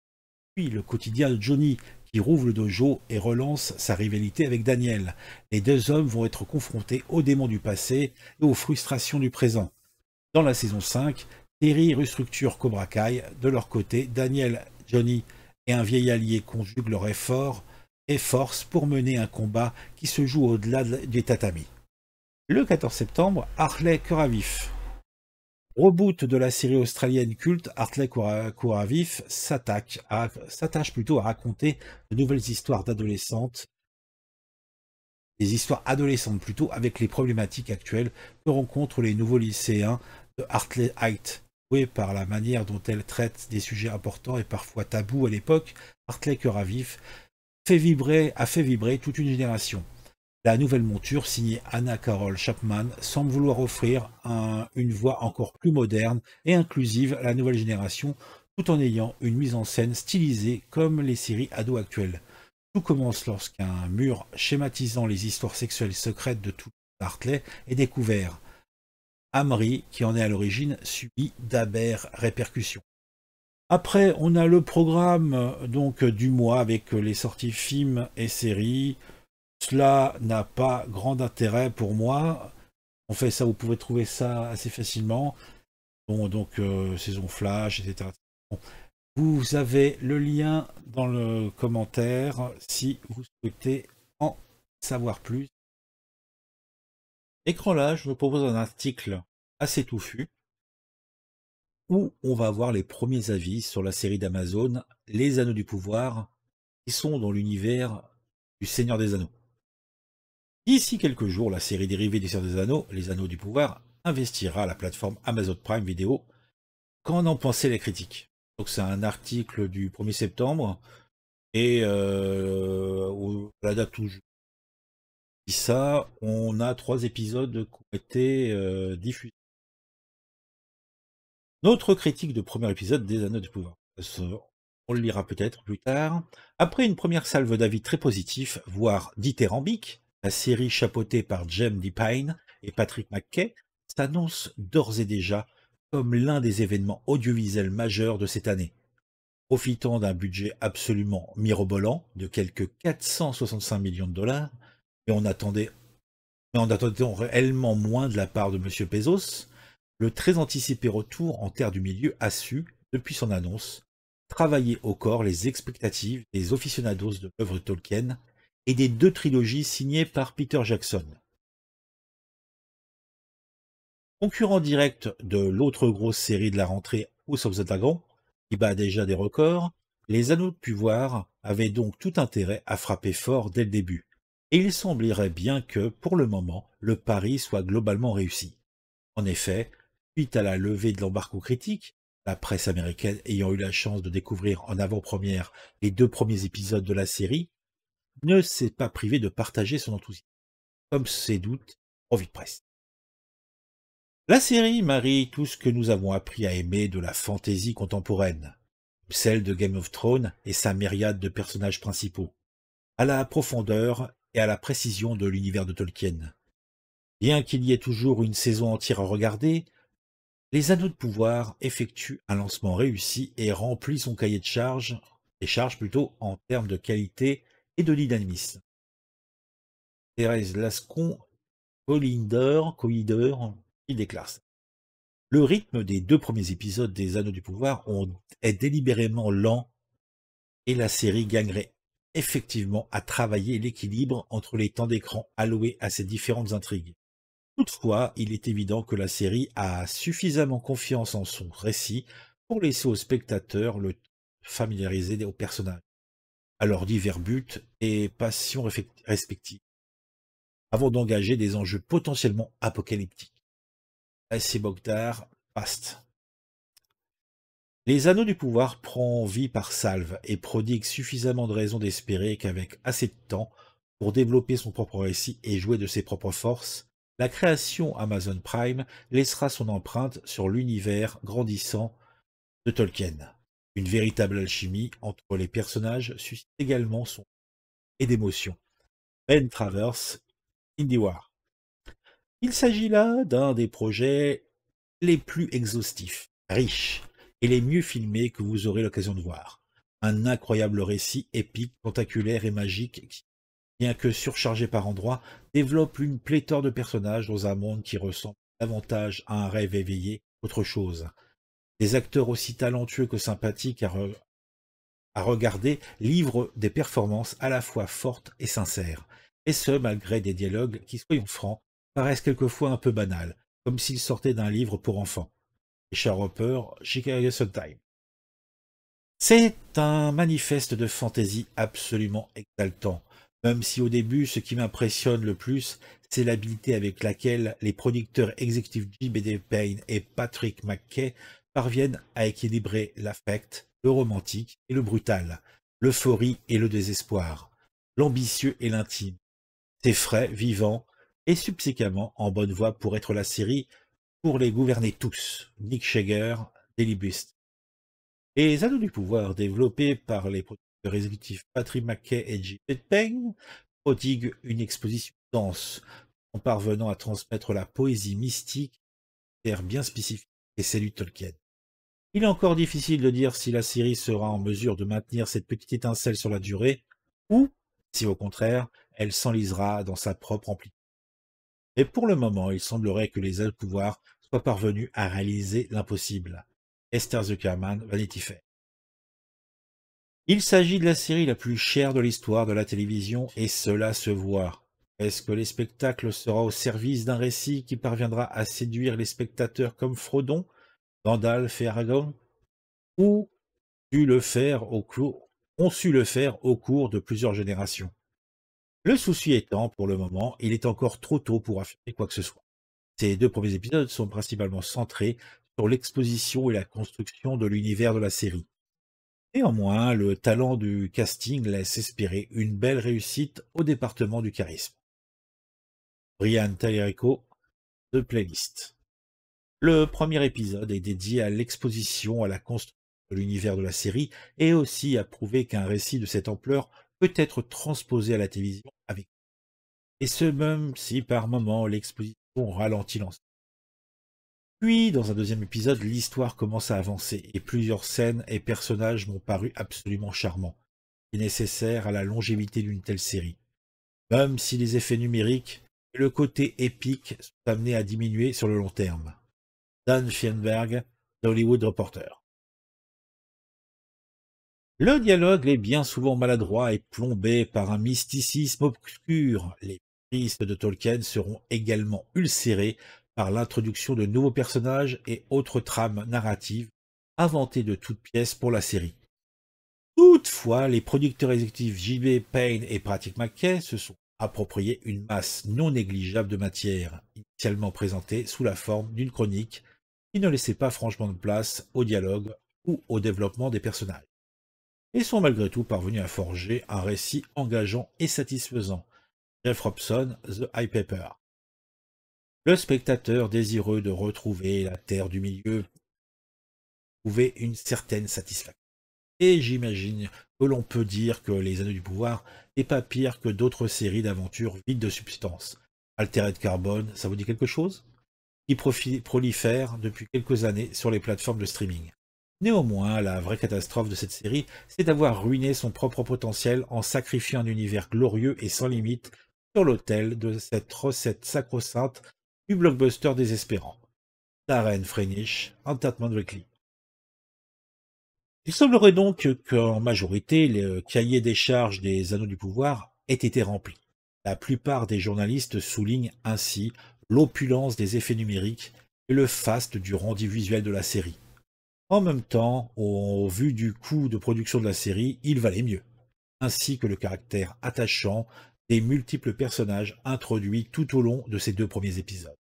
[SPEAKER 1] Puis le quotidien de Johnny, qui rouvre le dojo et relance sa rivalité avec Daniel. Les deux hommes vont être confrontés aux démons du passé et aux frustrations du présent. Dans la saison 5, Terry restructure Cobra Kai. De leur côté, Daniel, Johnny et un vieil allié conjuguent leur effort et force pour mener un combat qui se joue au-delà des tatamis. Le 14 septembre, Hartley Kuravif. Reboot de la série australienne culte, Hartley Kuravif s'attaque s'attache plutôt à raconter de nouvelles histoires d'adolescentes, des histoires adolescentes plutôt, avec les problématiques actuelles que rencontrent les nouveaux lycéens de Hartley Heights. Oui, par la manière dont elle traite des sujets importants et parfois tabous à l'époque, Hartley Kuravif vibrer, a fait vibrer toute une génération. La nouvelle monture, signée Anna Carol Chapman, semble vouloir offrir une voix encore plus moderne et inclusive à la nouvelle génération, tout en ayant une mise en scène stylisée comme les séries ado actuelles. Tout commence lorsqu'un mur schématisant les histoires sexuelles secrètes de tout Hartley est découvert. Amri, qui en est à l'origine, subit d'abères répercussions. Après, on a le programme euh, donc euh, du mois avec euh, les sorties films et séries. Cela n'a pas grand intérêt pour moi. On fait ça, vous pouvez trouver ça assez facilement. Bon, donc saison flash, etc. Vous avez le lien dans le commentaire si vous souhaitez en savoir plus. Écran là, je vous propose un article assez touffu où on va avoir les premiers avis sur la série d'Amazon, Les Anneaux du Pouvoir, qui sont dans l'univers du Seigneur des Anneaux. D'ici quelques jours, la série dérivée du Seigneur des Anneaux, Les Anneaux du Pouvoir, investira la plateforme Amazon Prime Video. Qu'en ont pensé les critiques Donc c'est un article du 1er septembre, et euh, à la date où je dis ça, on a trois épisodes qui ont été euh, diffusés notre critique de premier épisode des Anneaux du Pouvoir. On le lira peut-être plus tard. Après une première salve d'avis très positif, voire dithyrambique, la série chapeautée par Jem DePine et Patrick McKay s'annonce d'ores et déjà comme l'un des événements audiovisuels majeurs de cette année. Profitant d'un budget absolument mirobolant de quelques 465 millions de dollars, et on attendait, mais on attendait réellement moins de la part de M. Pezos, le très anticipé retour en terre du milieu a su, depuis son annonce, travailler au corps les expectatives des aficionados de l'œuvre Tolkien et des deux trilogies signées par Peter Jackson. Concurrent direct de l'autre grosse série de la rentrée House of the Dragon, qui bat déjà des records, les Anneaux de Pouvoir avaient donc tout intérêt à frapper fort dès le début, et il semblerait bien que, pour le moment, le pari soit globalement réussi. En effet, Suite à la levée de l'embargo critique, la presse américaine ayant eu la chance de découvrir en avant-première les deux premiers épisodes de la série, ne s'est pas privée de partager son enthousiasme, comme ses doutes en de presse. La série marie tout ce que nous avons appris à aimer de la fantaisie contemporaine, celle de Game of Thrones et sa myriade de personnages principaux, à la profondeur et à la précision de l'univers de Tolkien. Bien qu'il y ait toujours une saison entière à regarder, les anneaux de pouvoir effectuent un lancement réussi et remplit son cahier de charges et charges plutôt en termes de qualité et de dynamisme. Thérèse Lascon Colinder, Colider, il déclare Le rythme des deux premiers épisodes des Anneaux du Pouvoir est délibérément lent et la série gagnerait effectivement à travailler l'équilibre entre les temps d'écran alloués à ces différentes intrigues. Toutefois, il est évident que la série a suffisamment confiance en son récit pour laisser au spectateur le familiariser aux personnages, à leurs divers buts et passions respectives, avant d'engager des enjeux potentiellement apocalyptiques. Past. Les Anneaux du Pouvoir prend vie par salve et prodigue suffisamment de raisons d'espérer qu'avec assez de temps pour développer son propre récit et jouer de ses propres forces, la création Amazon Prime laissera son empreinte sur l'univers grandissant de Tolkien. Une véritable alchimie entre les personnages suscite également son et d'émotion. Ben Travers, War. Il s'agit là d'un des projets les plus exhaustifs, riches et les mieux filmés que vous aurez l'occasion de voir. Un incroyable récit épique, tentaculaire et magique qui, bien que surchargé par endroits, développe une pléthore de personnages dans un monde qui ressemble davantage à un rêve éveillé qu'autre chose. Des acteurs aussi talentueux que sympathiques à, regarder livrent des performances à la fois fortes et sincères, et ce malgré des dialogues qui, soyons francs, paraissent quelquefois un peu banals, comme s'ils sortaient d'un livre pour enfants. Richard Hopper, Chicago time C'est un manifeste de fantaisie absolument exaltant, même si au début, ce qui m'impressionne le plus, c'est l'habileté avec laquelle les producteurs exécutifs J.B.D. Payne et Patrick McKay parviennent à équilibrer l'affect, le romantique et le brutal, l'euphorie et le désespoir, l'ambitieux et l'intime. C'est frais, vivants et subséquemment en bonne voie pour être la série pour les gouverner tous. Nick Shager, Daily Beast. Les anneaux du pouvoir développés par les producteurs le Patrick McKay et J.P. Peng prodigue une exposition dense en parvenant à transmettre la poésie mystique d'air bien spécifique et celle Tolkien. Il est encore difficile de dire si la série sera en mesure de maintenir cette petite étincelle sur la durée ou si au contraire elle s'enlisera dans sa propre amplitude. Mais pour le moment, il semblerait que les ailes pouvoirs soient parvenus à réaliser l'impossible. Esther Zuckerman, Vanity Fair. Il s'agit de la série la plus chère de l'histoire de la télévision et cela se voit. Est-ce que les spectacles sera au service d'un récit qui parviendra à séduire les spectateurs comme Frodon, Gandalf et Aragorn Ou le faire au ont su le faire au cours de plusieurs générations Le souci étant, pour le moment, il est encore trop tôt pour affirmer quoi que ce soit. Ces deux premiers épisodes sont principalement centrés sur l'exposition et la construction de l'univers de la série. Néanmoins, le talent du casting laisse espérer une belle réussite au département du charisme. Brian Tallerico, The Playlist. Le premier épisode est dédié à l'exposition à la construction de l'univers de la série et aussi à prouver qu'un récit de cette ampleur peut être transposé à la télévision avec. Et ce même si par moments l'exposition ralentit l'ensemble. Puis, dans un deuxième épisode, l'histoire commence à avancer et plusieurs scènes et personnages m'ont paru absolument charmants et nécessaires à la longévité d'une telle série. Même si les effets numériques et le côté épique sont amenés à diminuer sur le long terme. Dan Fienberg, Hollywood Reporter. Le dialogue est bien souvent maladroit et plombé par un mysticisme obscur. Les pistes de Tolkien seront également ulcérées par l'introduction de nouveaux personnages et autres trames narratives inventées de toutes pièces pour la série. Toutefois, les producteurs exécutifs J.B. Payne et Patrick McKay se sont appropriés une masse non négligeable de matière, initialement présentée sous la forme d'une chronique qui ne laissait pas franchement de place au dialogue ou au développement des personnages, et sont malgré tout parvenus à forger un récit engageant et satisfaisant. Jeff Robson, The High Paper le spectateur désireux de retrouver la terre du milieu trouvait une certaine satisfaction. Et j'imagine que l'on peut dire que Les Anneaux du Pouvoir n'est pas pire que d'autres séries d'aventures vides de substance. Altéré de carbone, ça vous dit quelque chose Qui prolifère depuis quelques années sur les plateformes de streaming. Néanmoins, la vraie catastrophe de cette série, c'est d'avoir ruiné son propre potentiel en sacrifiant un univers glorieux et sans limite sur l'autel de cette recette sacro-sainte du blockbuster désespérant. Darren Frenish, Entertainment Weekly. Il semblerait donc qu'en majorité, le cahier des charges des anneaux du pouvoir ait été rempli. La plupart des journalistes soulignent ainsi l'opulence des effets numériques et le faste du rendu visuel de la série. En même temps, au vu du coût de production de la série, il valait mieux, ainsi que le caractère attachant des multiples personnages introduits tout au long de ces deux premiers épisodes.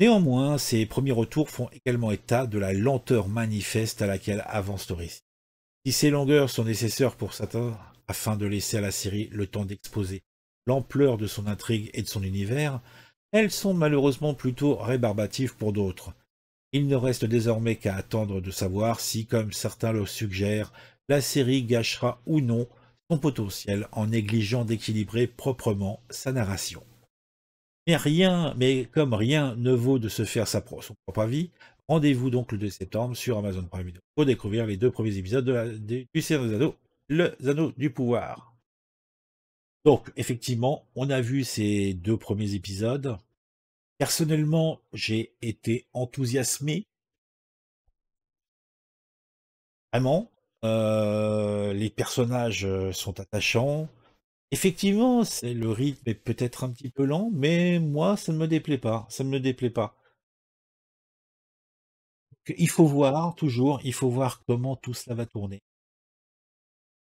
[SPEAKER 1] Néanmoins, ces premiers retours font également état de la lenteur manifeste à laquelle avance le récit. Si ces longueurs sont nécessaires pour certains afin de laisser à la série le temps d'exposer l'ampleur de son intrigue et de son univers, elles sont malheureusement plutôt rébarbatives pour d'autres. Il ne reste désormais qu'à attendre de savoir si, comme certains le suggèrent, la série gâchera ou non potentiel en négligeant d'équilibrer proprement sa narration. Mais rien, mais comme rien ne vaut de se faire sa propre avis, rendez-vous donc le 2 septembre sur Amazon Prime pour découvrir les deux premiers épisodes de la, du des Anneaux, le zano du Pouvoir. Donc, effectivement, on a vu ces deux premiers épisodes. Personnellement, j'ai été enthousiasmé. Vraiment, euh, les personnages euh, sont attachants. Effectivement, c'est le rythme est peut-être un petit peu lent, mais moi, ça ne me déplaît pas. Ça ne me déplaît pas. Il faut voir, toujours, il faut voir comment tout cela va tourner.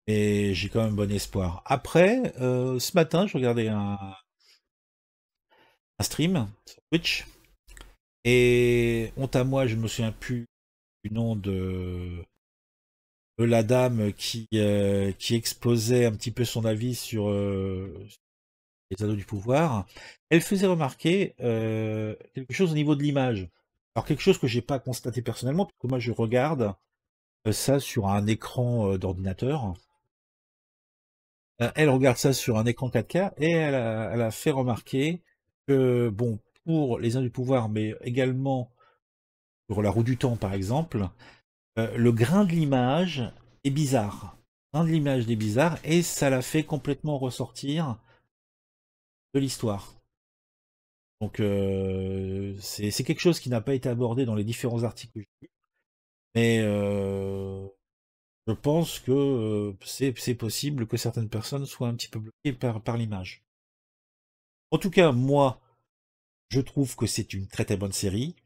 [SPEAKER 1] Et j'ai quand même bon espoir. Après, euh, ce matin, je regardais un, un stream sur Twitch. Et honte à moi, je me souviens plus du nom de, euh, la dame euh, qui, exposait un petit peu son avis sur euh, les ados du pouvoir, elle faisait remarquer quelque chose au niveau de l'image. Alors quelque chose que n'ai pas constaté personnellement, parce que moi je regarde ça sur un écran d'ordinateur. elle regarde ça sur un écran 4K et elle a, elle a fait remarquer que, bon, pour les uns du pouvoir, mais également pour la roue du temps par exemple, euh, le grain de l'image est bizarre. Le grain de l'image est bizarre et ça la fait complètement ressortir de l'histoire. Donc euh, c'est quelque chose qui n'a pas été abordé dans les différents articles que j'ai mais euh, je pense que c'est possible que certaines personnes soient un petit peu bloquées par, par l'image. En tout cas, moi, je trouve que c'est une très très bonne série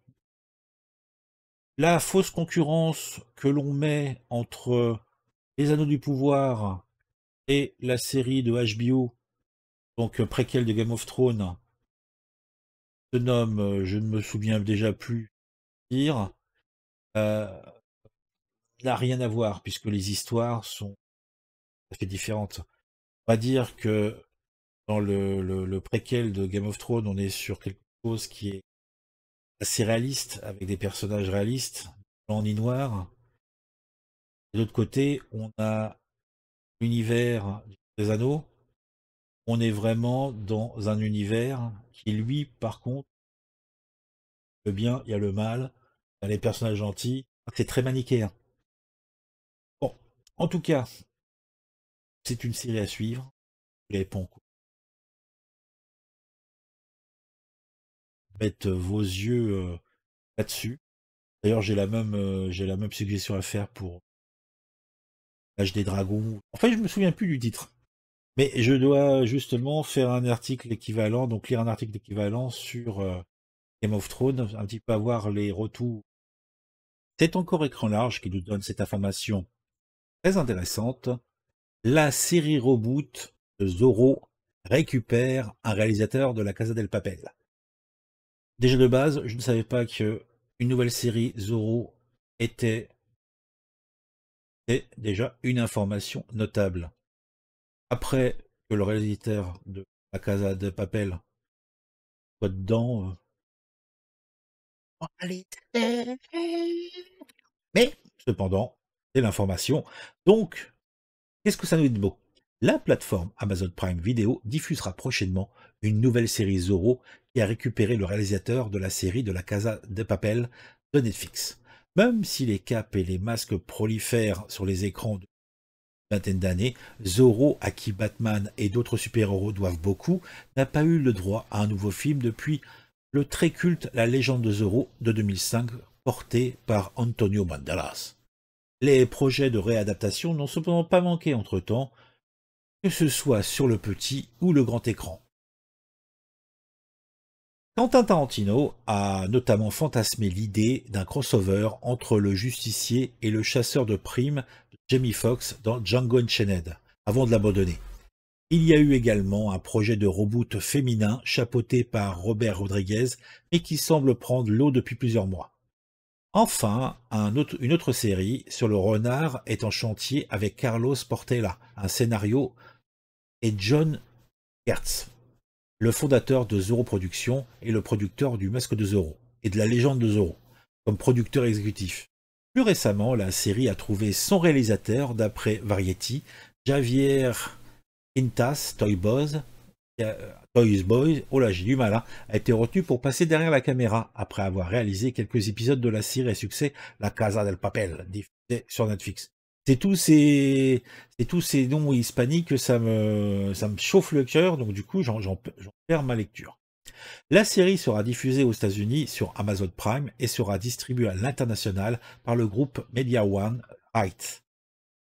[SPEAKER 1] la fausse concurrence que l'on met entre Les Anneaux du Pouvoir et la série de HBO, donc euh, préquel de Game of Thrones, se nomme, euh, je ne me souviens déjà
[SPEAKER 2] plus dire, euh, n'a rien à voir puisque les
[SPEAKER 1] histoires sont fait différentes. On va dire que dans le, le préquel de Game of Thrones, on est sur quelque chose qui est assez réaliste, avec des personnages réalistes, blanc ni noir. de l'autre
[SPEAKER 2] côté, on a l'univers des anneaux. On est vraiment dans un univers qui, lui, par contre, le bien, il y a le mal, il y a les personnages gentils. C'est très manichéen. Bon, en tout cas, c'est une série à suivre. Les mettre vos yeux
[SPEAKER 1] là-dessus. D'ailleurs, j'ai la même j'ai la même suggestion à faire pour l'âge des dragons. En fait, je me souviens plus du titre. Mais je dois justement faire un article équivalent, donc lire un article équivalent sur Game of Thrones, un petit peu avoir les retours. C'est encore écran large qui nous donne cette information très intéressante. La série reboot de Zorro récupère un réalisateur de la Casa del Papel. Déjà de base, je ne savais pas que une nouvelle série Zoro était, déjà une information notable. Après que le réalisateur de
[SPEAKER 2] La Casa de Papel soit dedans. Euh, oh,
[SPEAKER 1] Mais cependant, c'est l'information. Donc, qu'est-ce que ça nous dit de beau La plateforme Amazon Prime Video diffusera prochainement une nouvelle série Zorro qui a récupéré le réalisateur de la série de la Casa de Papel de Netflix. Même si les capes et les masques prolifèrent sur les écrans de vingtaine d'années, Zorro, à qui Batman et d'autres super-héros doivent beaucoup, n'a pas eu le droit à un nouveau film depuis le très culte La légende de Zorro de 2005, porté par Antonio Mandalas. Les projets de réadaptation n'ont cependant pas manqué entre-temps, que ce soit sur le petit ou le grand écran. Quentin Tarantino a notamment fantasmé l'idée d'un crossover entre le justicier et le chasseur de primes Jamie Foxx dans Django Unchained, avant de l'abandonner. Il y a eu également un projet de reboot féminin chapeauté par Robert Rodriguez et qui semble prendre l'eau depuis plusieurs mois. Enfin, une autre série sur le renard est en chantier avec Carlos Portela, un scénario, et John Gertz, le fondateur de Zoro Productions et le producteur du Masque de Zoro et de la légende de Zoro, comme producteur exécutif. Plus récemment, la série a trouvé son réalisateur, d'après Variety, Javier Quintas, Toy Boys, Toys Boys, a été retenu pour passer derrière la caméra après avoir réalisé quelques épisodes de la série à succès La Casa del Papel, diffusée sur Netflix. C'est tous ces, c'est tous ces noms hispaniques que ça me, ça me chauffe le cœur, donc du coup, j'en, perds ma lecture. La série sera diffusée aux États-Unis sur Amazon Prime et sera distribuée à l'international par le groupe Media One Heights.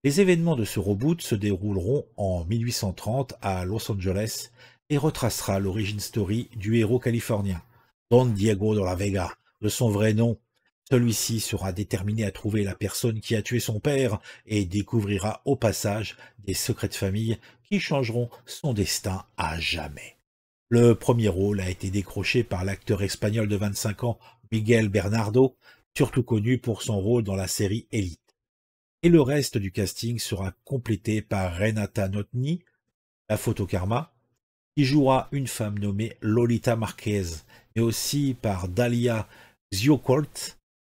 [SPEAKER 1] Les événements de ce reboot se dérouleront en 1830 à Los Angeles et retracera l'origine story du héros californien, Don Diego de la Vega, de son vrai nom celui-ci sera déterminé à trouver la personne qui a tué son père et découvrira au passage des secrets de famille qui changeront son destin à jamais. Le premier rôle a été décroché par l'acteur espagnol de 25 ans Miguel Bernardo, surtout connu pour son rôle dans la série Elite. Et le reste du casting sera complété par Renata Notni, la photo qui jouera une femme nommée Lolita Marquez, mais aussi par Dalia Ziocolt,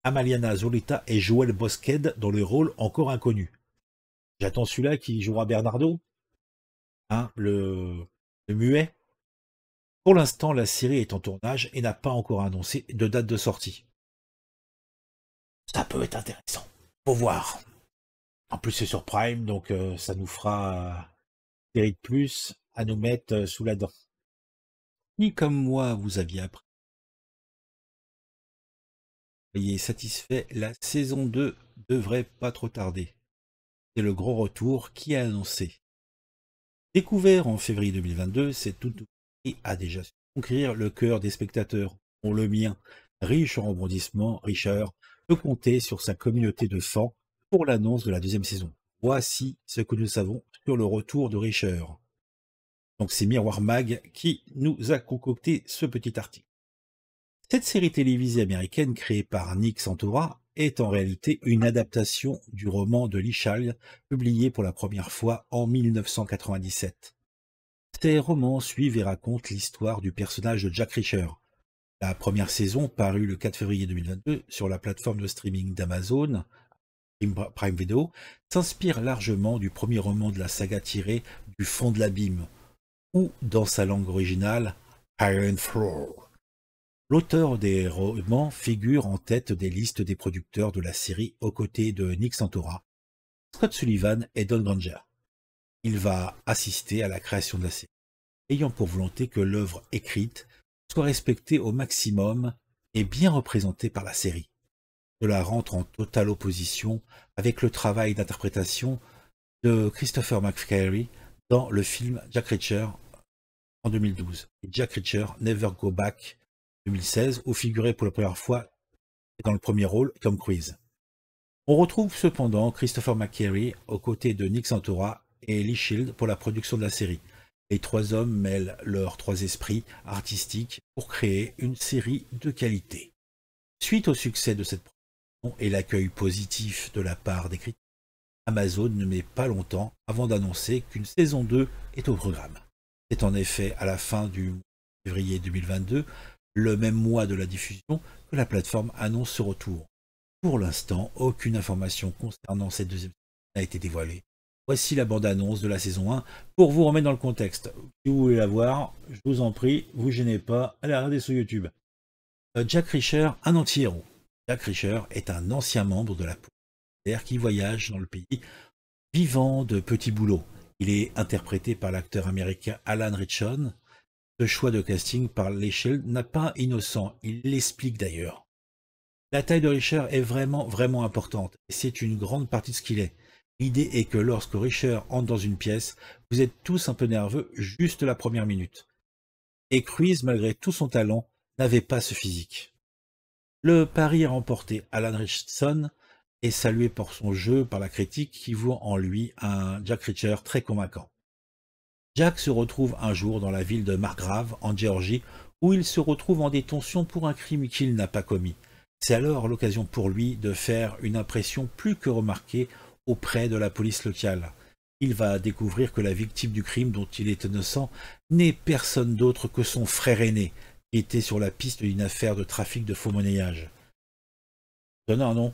[SPEAKER 1] Amaliana Zolita et Joël Bosqued dans le rôle encore inconnu. J'attends celui-là qui jouera Bernardo, hein, le, le muet. Pour l'instant, la série est en tournage et n'a pas encore annoncé de date de sortie. Ça peut être intéressant. Faut voir. En plus, c'est sur Prime, donc euh, ça nous fera euh, série de plus à nous mettre euh, sous la dent.
[SPEAKER 2] Ni comme moi, vous aviez appris
[SPEAKER 1] Soyez satisfait, la saison 2 devrait pas trop tarder. C'est le gros retour qui est annoncé. Découvert en février 2022, c'est tout et a déjà su conquérir le cœur des spectateurs, dont le mien. Riche en rebondissements, richeur peut compter sur sa communauté de fans pour l'annonce de la deuxième saison. Voici ce que nous savons sur le retour de Richard. Donc c'est Miroir Mag qui nous a concocté ce petit article. Cette série télévisée américaine créée par Nick Santora est en réalité une adaptation du roman de Lee publié pour la première fois en 1997. Ces romans suivent et racontent l'histoire du personnage de Jack Reacher. La première saison, parue le 4 février 2022 sur la plateforme de streaming d'Amazon, Prime Video, s'inspire largement du premier roman de la saga tirée du fond de l'abîme, ou dans sa langue originale, Iron Floor L'auteur des romans figure en tête des listes des producteurs de la série aux côtés de Nick Santora, Scott Sullivan et Don Granger. Il va assister à la création de la série, ayant pour volonté que l'œuvre écrite soit respectée au maximum et bien représentée par la série. Cela rentre en totale opposition avec le travail d'interprétation de Christopher McCary dans le film Jack Reacher en 2012 Jack Reacher Never Go Back 2016, où figurait pour la première fois dans le premier rôle comme Cruise. On retrouve cependant Christopher McQuarrie aux côtés de Nick Santora et Lee Shield pour la production de la série. Les trois hommes mêlent leurs trois esprits artistiques pour créer une série de qualité. Suite au succès de cette production et l'accueil positif de la part des critiques, Amazon ne met pas longtemps avant d'annoncer qu'une saison 2 est au programme. C'est en effet à la fin du février 2022 le même mois de la diffusion que la plateforme annonce ce retour. Pour l'instant, aucune information concernant cette deuxième saison n'a été dévoilée. Voici la bande-annonce de la saison 1 pour vous remettre dans le contexte. Si vous voulez la voir, je vous en prie, vous gênez pas, allez regarder sur YouTube. Euh, Jack Richer, un anti-héros. Jack Richer est un ancien membre de la police qui voyage dans le pays vivant de petits boulots. Il est interprété par l'acteur américain Alan Richon ce choix de casting par l'échelle n'a pas innocent, il l'explique d'ailleurs. La taille de Richard est vraiment, vraiment importante, et c'est une grande partie de ce qu'il est. L'idée est que lorsque Richard entre dans une pièce, vous êtes tous un peu nerveux juste la première minute. Et Cruise, malgré tout son talent, n'avait pas ce physique. Le pari a remporté. Alan Richardson est salué pour son jeu par la critique qui voit en lui un Jack Richard très convaincant. Jack se retrouve un jour dans la ville de Margrave, en Géorgie, où il se retrouve en détention pour un crime qu'il n'a pas commis. C'est alors l'occasion pour lui de faire une impression plus que remarquée auprès de la police locale. Il va découvrir que la victime du crime dont il est innocent n'est personne d'autre que son frère aîné, qui était sur la piste d'une affaire de trafic de faux monnayage. Donnant un nom,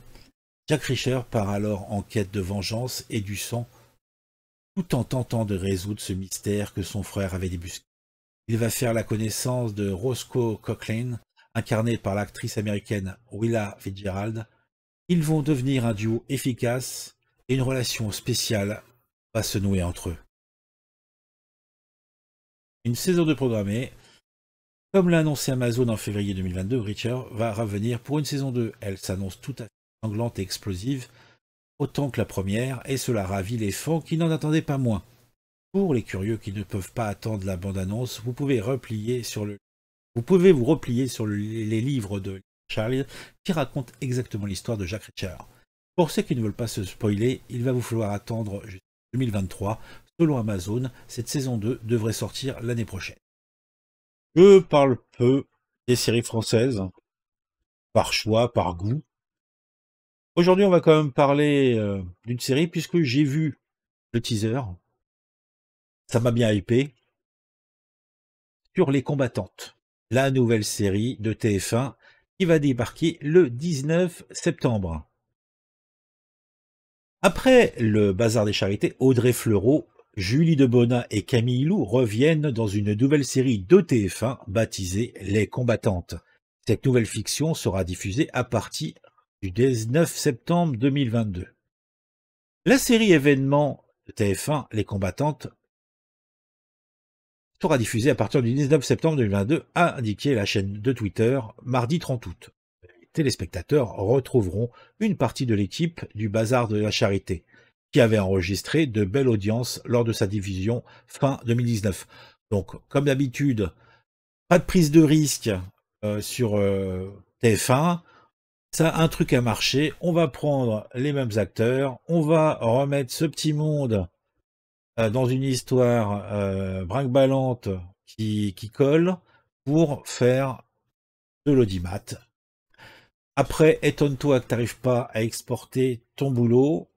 [SPEAKER 1] Jack Richer part alors en quête de vengeance et du sang tout en tentant de résoudre ce mystère que son frère avait débusqué. Il va faire la connaissance de Roscoe Cochrane, incarné par l'actrice américaine Willa Fitzgerald. Ils vont devenir un duo efficace et une relation
[SPEAKER 2] spéciale va se nouer entre eux. Une saison de
[SPEAKER 1] programmée. Comme l'a annoncé Amazon en février 2022, Richard va revenir pour une saison 2. Elle s'annonce tout à fait sanglante et explosive, autant que la première, et cela ravit les fans qui n'en attendaient pas moins. Pour les curieux qui ne peuvent pas attendre la bande-annonce, vous pouvez replier sur le vous pouvez vous replier sur les livres de Charles qui racontent exactement l'histoire de Jacques Richard. Pour ceux qui ne veulent pas se spoiler, il va vous falloir attendre 2023. Selon Amazon, cette saison 2 devrait sortir l'année prochaine. Je parle peu des séries françaises, par choix, par goût. Aujourd'hui, on va quand même parler euh, d'une série puisque j'ai vu
[SPEAKER 2] le teaser. Ça m'a bien hypé.
[SPEAKER 1] Sur les combattantes. La nouvelle série de TF1 qui va débarquer le 19 septembre. Après le bazar des charités, Audrey Fleurot, Julie Debona et Camille Lou reviennent dans une nouvelle série de TF1 baptisée Les combattantes. Cette nouvelle fiction sera diffusée à partir du 19 septembre 2022. La série événement TF1 Les combattantes sera diffusée à partir du 19 septembre 2022, a indiqué la chaîne de Twitter mardi 30 août. Les téléspectateurs retrouveront une partie de l'équipe du Bazar de la Charité, qui avait enregistré de belles audiences lors de sa diffusion fin 2019. Donc, comme d'habitude, pas de prise de risque euh, sur euh, TF1, ça a un truc à marcher, on va prendre les mêmes acteurs, on va remettre ce petit monde euh, dans une histoire euh, brinque-ballante qui, colle pour faire de l'audimat. Après, étonne-toi que tu n'arrives pas à exporter ton boulot.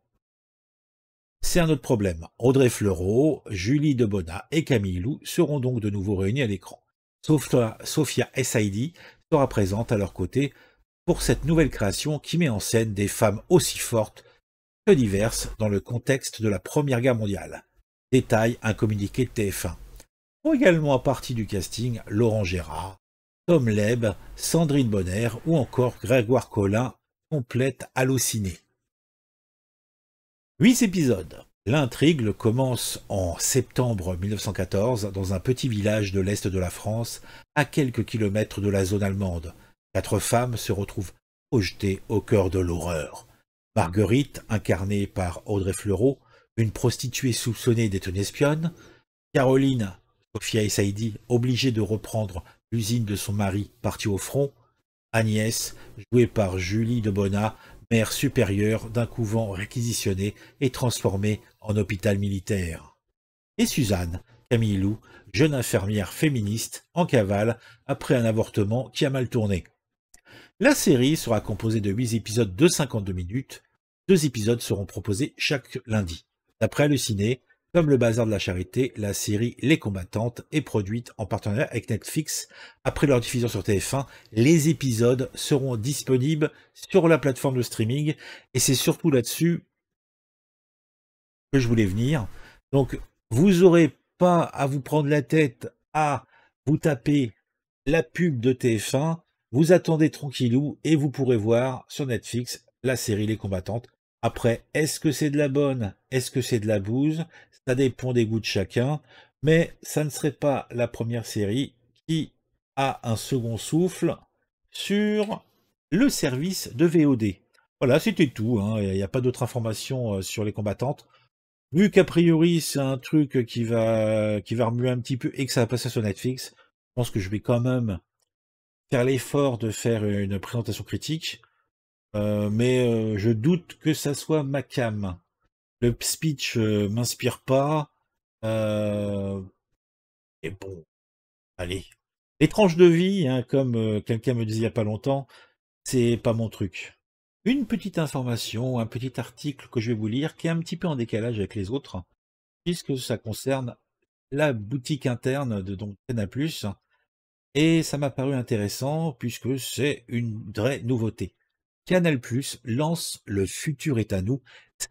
[SPEAKER 1] C'est un autre problème. Audrey Fleureau, Julie Debona et Camille Lou seront donc de nouveau réunis à l'écran. Sophia, Sophia SID sera présente à leur côté pour cette nouvelle création qui met en scène des femmes aussi fortes que diverses dans le contexte de la Première Guerre mondiale. Détail, un communiqué TF1. Pour également à partie du casting Laurent Gérard, Tom Leb, Sandrine Bonner ou encore Grégoire Collin complète hallucinée. Huit épisodes. L'intrigue commence en septembre 1914 dans un petit village de l'Est de la France, à quelques kilomètres de la zone allemande. Quatre femmes se retrouvent projetées au cœur de l'horreur. Marguerite, incarnée par Audrey Fleurot, une prostituée soupçonnée d'être une espionne, Caroline, Sophia et Saïdi, obligée de reprendre l'usine de son mari parti au front, Agnès, jouée par Julie de Bonnat, mère supérieure d'un couvent réquisitionné et transformé en hôpital militaire. Et Suzanne, Camille Lou, jeune infirmière féministe, en cavale après un avortement qui a mal tourné. La série sera composée de 8 épisodes de 52 minutes. Deux épisodes seront proposés chaque lundi. D'après le ciné, comme le bazar de la charité, la série Les combattantes est produite en partenariat avec Netflix. Après leur diffusion sur TF1, les épisodes seront disponibles sur la plateforme de streaming et c'est surtout là-dessus que je voulais venir. Donc vous n'aurez pas à vous prendre la tête à vous taper la pub de TF1 vous attendez tranquillou et vous pourrez voir sur Netflix la série Les combattantes. Après, est-ce que c'est de la bonne Est-ce que c'est de la bouse Ça dépend des goûts de chacun. Mais ça ne serait pas la première série qui a un second souffle sur le service de VOD. Voilà, c'était tout. Hein. Il n'y a pas d'autres informations euh, sur les combattantes. Vu qu'a priori c'est un truc qui va, qui va remuer un petit peu et que ça va passer sur Netflix, je pense que je vais quand même faire l'effort de faire une présentation critique, euh, mais euh, je doute que ça soit ma cam. Le speech euh, m'inspire pas. et bon, allez. étrange de vie, hein, comme quelqu'un me disait il n'y a pas longtemps, c'est pas mon truc. Une petite information, un petit article que je vais vous lire qui est un petit peu en décalage avec les autres, puisque ça concerne la boutique interne de donc et ça m'a paru intéressant puisque c'est une vraie nouveauté. Canal Plus lance Le futur est à nous,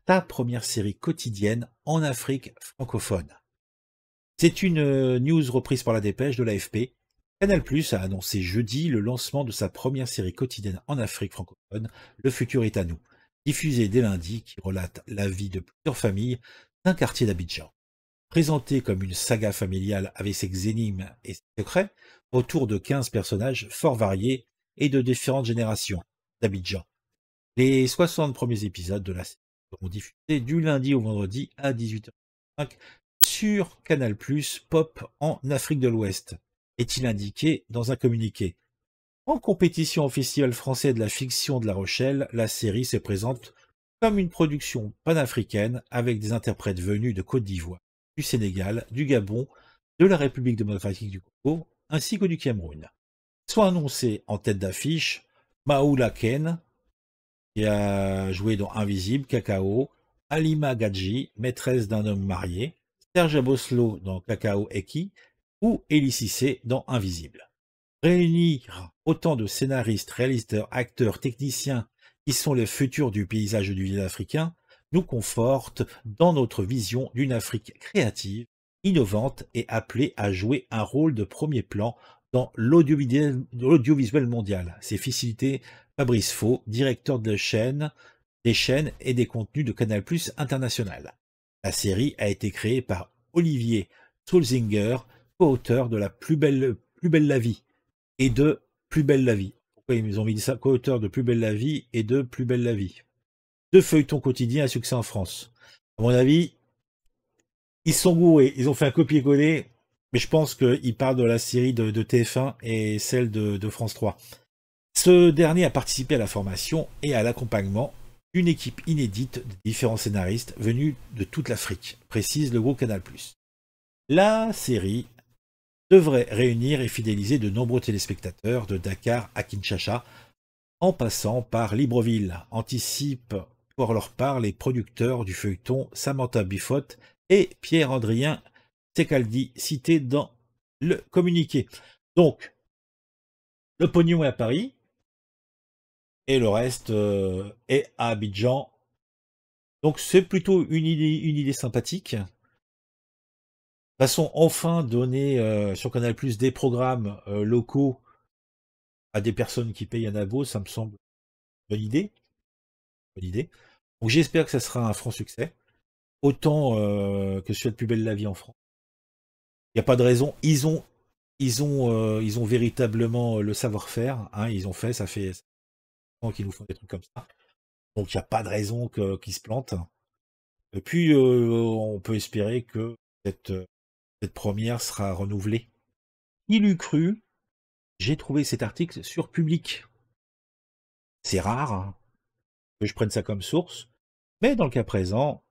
[SPEAKER 1] sa première série quotidienne en Afrique francophone. C'est une euh, news reprise par la dépêche de l'AFP. Canal Plus a annoncé jeudi le lancement de sa première série quotidienne en Afrique francophone, Le futur est à nous, diffusée dès lundi, qui relate la vie de plusieurs familles d'un quartier d'Abidjan. Présentée comme une saga familiale avec ses énigmes et ses secrets, autour de 15 personnages fort variés et de différentes générations d'Abidjan. Les 60 premiers épisodes de la série seront diffusés du lundi au vendredi à 18h05 sur Canal Plus Pop en Afrique de l'Ouest, est-il indiqué dans un communiqué. En compétition au Festival français de la fiction de La Rochelle, la série se présente comme une production panafricaine avec des interprètes venus de Côte d'Ivoire, du Sénégal, du Gabon, de la République démocratique du Congo, ainsi que du Cameroun. Soit annoncé en tête d'affiche Maoula Ken, qui a joué dans Invisible, Cacao, Alima Gadji, maîtresse d'un homme marié, Serge Boslo dans Cacao Eki ou Elie dans Invisible. Réunir autant de scénaristes, réalisateurs, acteurs, techniciens qui sont les futurs du paysage du village africain nous conforte dans notre vision d'une Afrique créative innovante et appelée à jouer un rôle de premier plan dans l'audiovisuel mondial. C'est facilité Fabrice Faux, directeur de chaîne, des chaînes et des contenus de Canal Plus International. La série a été créée par Olivier Sulzinger, co-auteur de La plus belle, la vie et de Plus belle la vie. Pourquoi ils ont mis ça Co-auteur de Plus belle la vie et de Plus belle la vie. Deux feuilletons quotidiens à succès en France. À mon avis, ils sont gourés, ils ont fait un copier-coller, mais je pense qu'ils parlent de la série de, TF1 et celle de, France 3. Ce dernier a participé à la formation et à l'accompagnement d'une équipe inédite de différents scénaristes venus de toute l'Afrique, précise le groupe Canal+. La série devrait réunir et fidéliser de nombreux téléspectateurs de Dakar à Kinshasa, en passant par Libreville, anticipent pour leur part les producteurs du feuilleton Samantha Bifot et pierre andrien Secaldi, cité dans le communiqué.
[SPEAKER 2] Donc, le pognon est à Paris, et le
[SPEAKER 1] reste euh, est à Abidjan. Donc c'est plutôt une idée, une idée sympathique. Façon enfin donner euh, sur Canal Plus des programmes euh, locaux à des personnes qui payent un abo, ça me semble une bonne idée. Bonne idée. Donc j'espère que ça sera un franc succès autant euh, que sur la plus belle la vie en France. Il n'y a pas de raison. Ils ont, ils ont, euh, ils ont véritablement euh, le savoir-faire. Hein. ils ont fait, ça fait qu'ils nous font des trucs comme ça. Donc il n'y a pas de raison qu'ils se plantent. Et puis on peut espérer que cette, première sera renouvelée. Il eût cru, j'ai trouvé cet article sur public. C'est rare hein, que je prenne ça comme source, mais dans le cas présent,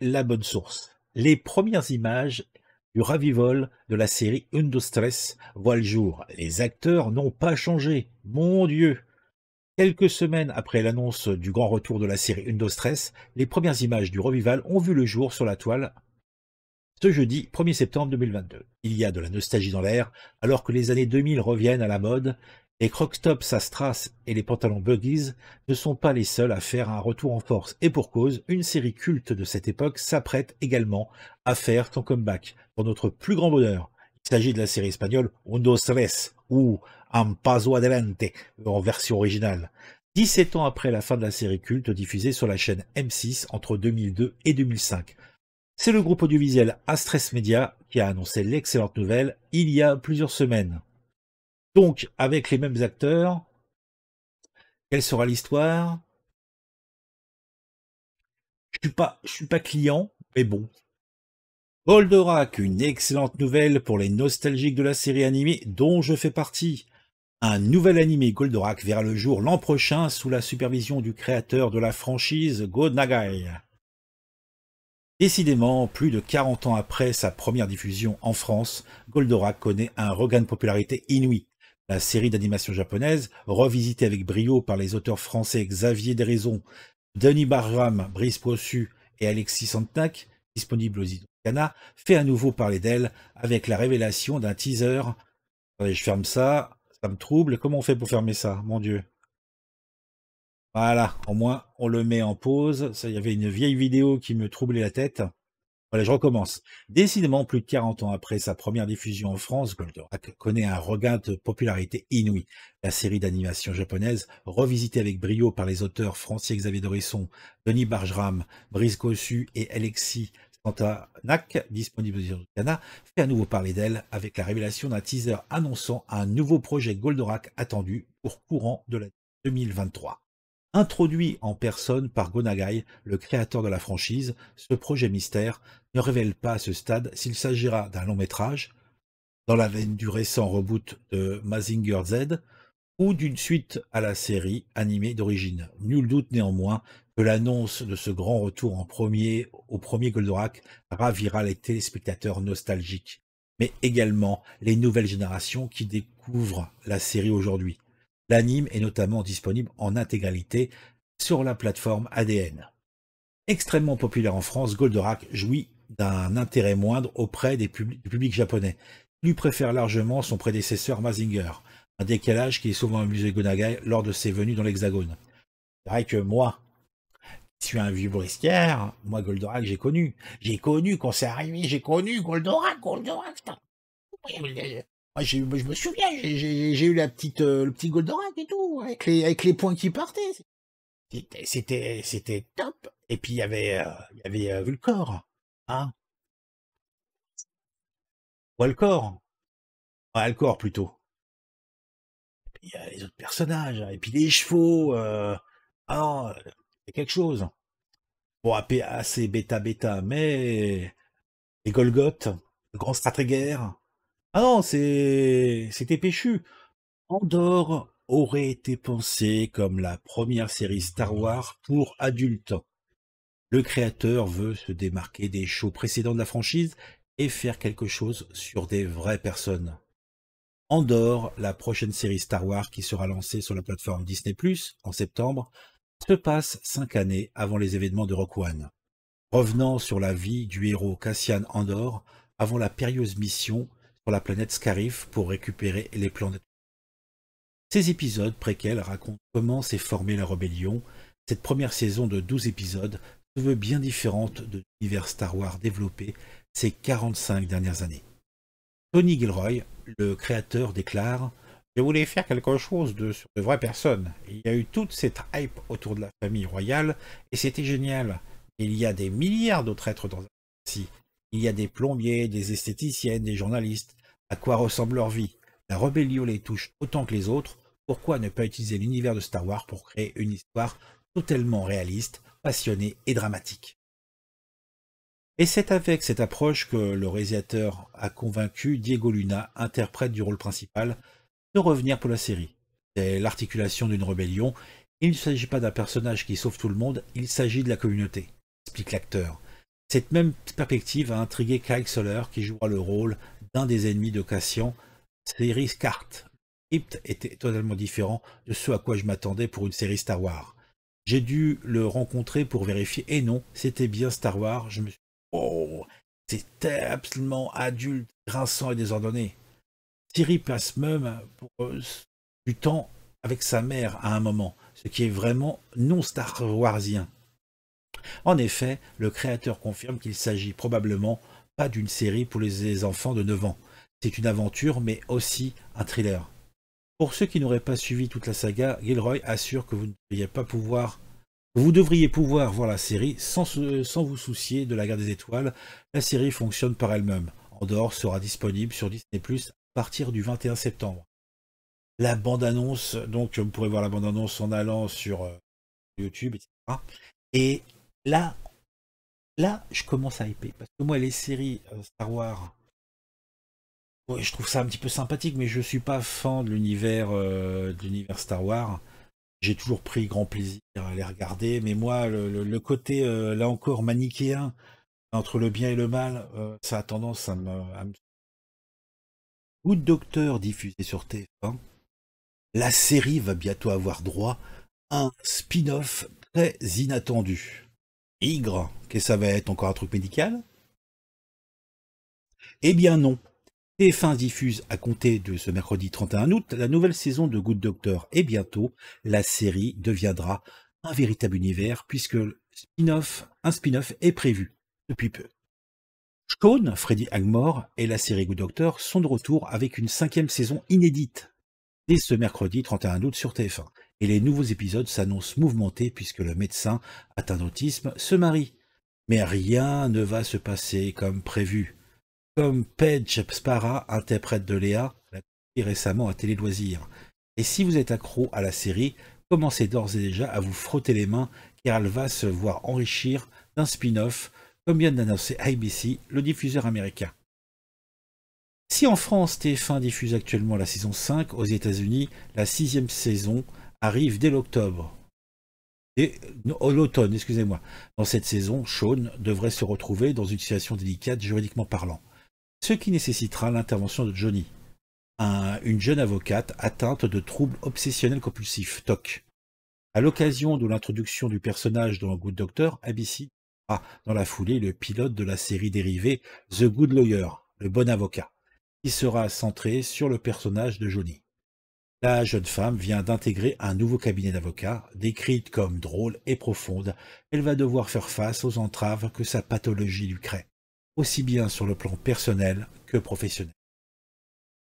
[SPEAKER 1] la bonne source. Les premières images du ravivol de la série Stress voient le jour. Les acteurs n'ont pas changé. Mon Dieu Quelques semaines après l'annonce du grand retour de la série Stress, les premières images du revival ont vu le jour sur la toile ce jeudi 1er septembre 2022. Il y a de la nostalgie dans l'air, alors que les années 2000 reviennent à la mode, les crocs-tops et les pantalons buggies ne sont pas les seuls à faire un retour en force, et pour cause, une série culte de cette époque s'apprête également à faire son comeback, pour notre plus grand bonheur. Il s'agit de la série espagnole Dos Tres ou Un Paso Adelante en version originale. 17 ans après la fin de la série culte diffusée sur la chaîne M6 entre 2002 et 2005. C'est le groupe audiovisuel Astres Media qui a annoncé l'excellente nouvelle il y a plusieurs semaines. Donc, avec les mêmes acteurs,
[SPEAKER 2] quelle sera l'histoire Je suis pas, je suis pas
[SPEAKER 1] client, mais bon. Goldorak, une excellente nouvelle pour les nostalgiques de la série animée dont je fais partie. Un nouvel animé Goldorak verra le jour l'an prochain sous la supervision du créateur de la franchise God Nagai. Décidément, plus de 40 ans après sa première diffusion en France, Goldorak connaît un regain de popularité inouï la série d'animation japonaise, revisitée avec brio par les auteurs français Xavier Deraison, Denis Barram, Brice Poissu et Alexis Santenac, disponible aux Idokana, fait à nouveau parler d'elle avec la révélation d'un teaser. je ferme ça, ça me trouble. Comment on fait pour fermer ça Mon Dieu. Voilà, au moins on le met en pause. Ça, il y avait une vieille vidéo qui me troublait la tête. Voilà, je recommence. Décidément, plus de 40 ans après sa première diffusion en France, Goldorak connaît un regain de popularité inouïe. La série d'animation japonaise, revisitée avec brio par les auteurs Francis-Xavier Dorisson, Denis Bargeram, Brice Gossu et Alexis Santanak, disponible sur Kana, fait à nouveau parler d'elle avec la révélation d'un teaser annonçant un nouveau projet Goldorak attendu pour courant de l'année 2023. Introduit en personne par Gonagai, le créateur de la franchise, ce projet mystère ne révèle pas à ce stade s'il s'agira d'un long métrage, dans la veine du récent reboot de Mazinger Z, ou d'une suite à la série animée d'origine. Nul doute néanmoins que l'annonce de ce grand retour en premier au premier Goldorak ravira les téléspectateurs nostalgiques, mais également les nouvelles générations qui découvrent la série aujourd'hui. L'anime est notamment disponible en intégralité sur la plateforme ADN. Extrêmement populaire en France, Goldorak jouit d'un intérêt moindre auprès des du public japonais. Il Lui préfère largement son prédécesseur Mazinger, un décalage qui est souvent amusé Gonagai lors de ses venues dans l'Hexagone. C'est vrai que moi, je suis un vieux briscard, moi Goldorak j'ai connu. J'ai connu quand c'est arrivé, j'ai connu Goldorak, Goldorak, ah, bah, je me souviens, j'ai eu la petite, euh, le petit Goldorak et tout, avec les, avec points qui partaient. C'était, c'était top. Et puis il y avait, euh, il y avait
[SPEAKER 2] Vulcor, Ou Alcor.
[SPEAKER 1] Alcor plutôt. Et puis il y a les autres personnages. Hein. Et puis les chevaux. Euh... Ah, hein, euh, a quelque chose. Bon, APA, c'est bêta bêta, mais les Golgoth, le grand stratégaire, ah non, c'est, c'était péchu. Andorre aurait été pensé comme la première série Star Wars pour adultes. Le créateur veut se démarquer des shows précédents de la franchise et faire quelque chose sur des vraies personnes. Andorre, la prochaine série Star Wars qui sera lancée sur la plateforme Disney ⁇ en septembre, se passe cinq années avant les événements de Rock One, revenant sur la vie du héros Cassian Andor avant la périlleuse mission sur la planète Scarif pour récupérer les plans de... Ces épisodes préquels racontent comment s'est formée la rébellion. Cette première saison de 12 épisodes se veut bien différente de l'univers Star Wars développé ces 45 dernières années. Tony Gilroy, le créateur, déclare Je voulais faire quelque chose de sur de vraies personnes. Il y a eu toute cette hype autour de la famille royale et c'était génial. Il y a des milliards d'autres êtres dans un si il y a des plombiers, des esthéticiennes, des journalistes. À quoi ressemble leur vie La rébellion les touche autant que les autres. Pourquoi ne pas utiliser l'univers de Star Wars pour créer une histoire totalement réaliste, passionnée et dramatique Et c'est avec cette approche que le réalisateur a convaincu Diego Luna, interprète du rôle principal, de revenir pour la série. C'est l'articulation d'une rébellion. Il ne s'agit pas d'un personnage qui sauve tout le monde, il s'agit de la communauté, explique l'acteur. Cette même perspective a intrigué Kyle Soller qui jouera le rôle d'un des ennemis de Cassian, Series Cart. script était totalement différent de ce à quoi je m'attendais pour une série Star Wars. J'ai dû le rencontrer pour vérifier, et non, c'était bien Star Wars. Je me suis dit, oh, c'était absolument adulte, grinçant et désordonné. Siri passe même du temps avec sa mère à un moment, ce qui est vraiment non Star Warsien. En effet, le créateur confirme qu'il s'agit probablement pas d'une série pour les enfants de 9 ans. C'est une aventure, mais aussi un thriller. Pour ceux qui n'auraient pas suivi toute la saga, Gilroy assure que vous ne devriez pas pouvoir vous devriez pouvoir voir la série sans, vous soucier de la guerre des étoiles. La série fonctionne par elle-même. Andorre sera disponible sur Disney Plus à partir du 21 septembre. La bande-annonce, donc vous pourrez voir la bande-annonce en allant sur euh, YouTube, etc. Et Là, là, je commence à hyper. Parce que moi, les séries euh, Star Wars, je trouve ça un petit peu sympathique, mais je ne suis pas fan euh, de l'univers Star Wars. J'ai toujours pris grand plaisir à les regarder, mais moi, le, côté, euh, là encore, manichéen, entre le bien et le mal, ça a tendance à me... À diffusé sur TF1, la série va bientôt avoir droit à un spin-off très inattendu. Igre, que ça va être encore un truc médical Eh bien non. TF1 diffuse à compter de ce mercredi 31 août la nouvelle saison de Good Doctor et bientôt la série deviendra un véritable univers puisque un spin-off est prévu depuis peu. Sean, Freddy Agmore et la série Good Doctor sont de retour avec une cinquième saison inédite dès ce mercredi 31 août sur TF1 et les nouveaux épisodes s'annoncent mouvementés puisque le médecin atteint d'autisme se marie. Mais rien ne va se passer comme prévu. Comme Paige Sparra, interprète de Léa, l'a récemment à Télé Loisirs. Et si vous êtes accro à la série, commencez d'ores et déjà à vous frotter les mains car elle va se voir enrichir d'un spin-off comme vient d'annoncer IBC, le diffuseur américain. Si en France TF1 diffuse actuellement la saison 5, aux États-Unis, la sixième saison arrive dès l'octobre. Et oh, l'automne, excusez-moi. Dans cette saison, Sean devrait se retrouver dans une situation délicate juridiquement parlant, ce qui nécessitera l'intervention de Johnny, une jeune avocate atteinte de troubles obsessionnels compulsifs, TOC. À l'occasion de l'introduction du personnage dans Good Doctor, ABC sera dans la foulée le pilote de la série dérivée The Good Lawyer, le bon avocat, qui sera centré sur le personnage de Johnny. La jeune femme vient d'intégrer un nouveau cabinet d'avocats, décrite comme drôle et profonde. Elle va devoir faire face aux entraves que sa pathologie lui crée, aussi bien sur le plan personnel que professionnel.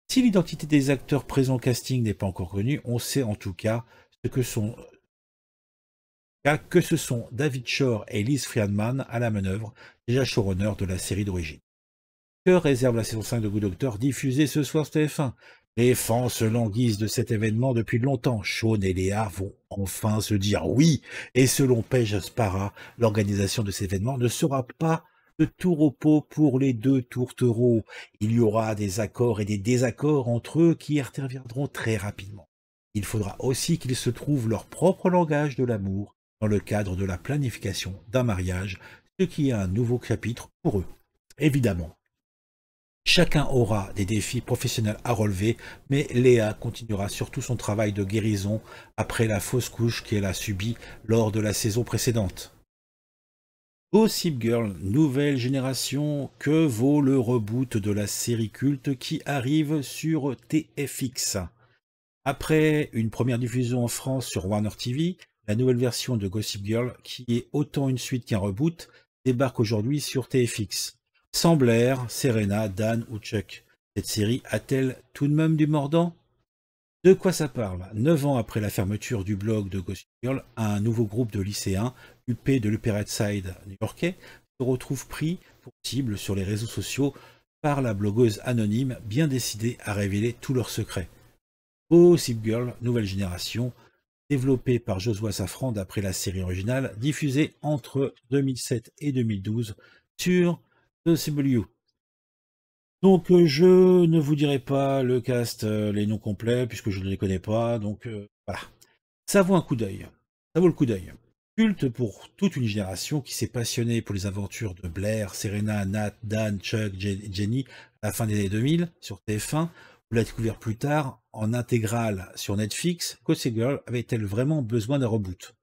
[SPEAKER 1] Si l'identité des acteurs présents au casting n'est pas encore connue, on sait en tout cas ce que sont que ce sont David Shore et Liz Friedman à la manœuvre, déjà showrunner de la série d'origine. Que réserve la saison 5 de Good Doctor diffusée ce soir sur TF1 les fans se languissent de cet événement depuis longtemps. Sean et Léa vont enfin se dire oui. Et selon Paige l'organisation de cet événement ne sera pas de tout repos pour les deux tourtereaux. Il y aura des accords et des désaccords entre eux qui interviendront très rapidement. Il faudra aussi qu'ils se trouvent leur propre langage de l'amour dans le cadre de la planification d'un mariage, ce qui est un nouveau chapitre pour eux. Évidemment, Chacun aura des défis professionnels à relever, mais Léa continuera surtout son travail de guérison après la fausse couche qu'elle a subie lors de la saison précédente. Gossip Girl, nouvelle génération, que vaut le reboot de la série culte qui arrive sur TFX Après une première diffusion en France sur Warner TV, la nouvelle version de Gossip Girl, qui est autant une suite qu'un reboot, débarque aujourd'hui sur TFX semblèrent Serena, Dan ou Chuck. Cette série a-t-elle tout de même du mordant De quoi ça parle Neuf ans après la fermeture du blog de Ghost Girl, un nouveau groupe de lycéens, UP de l'Upper Side new-yorkais, se retrouve pris pour cible sur les réseaux sociaux par la blogueuse anonyme bien décidée à révéler tous leurs secrets. Gossip Girl, nouvelle génération, développée par Josua Safran d'après la série originale, diffusée entre 2007 et 2012 sur donc euh, je ne vous dirai pas le cast, euh, les noms complets, puisque je ne les connais pas, donc euh, voilà. Ça vaut un coup d'œil. Ça vaut le coup d'œil. Culte pour toute une génération qui s'est passionnée pour les aventures de Blair, Serena, Nat, Dan, Chuck, Jenny à la fin des années 2000 sur TF1. ou l'a découvert plus tard en intégrale sur Netflix. ces Girl avait-elle vraiment besoin d'un reboot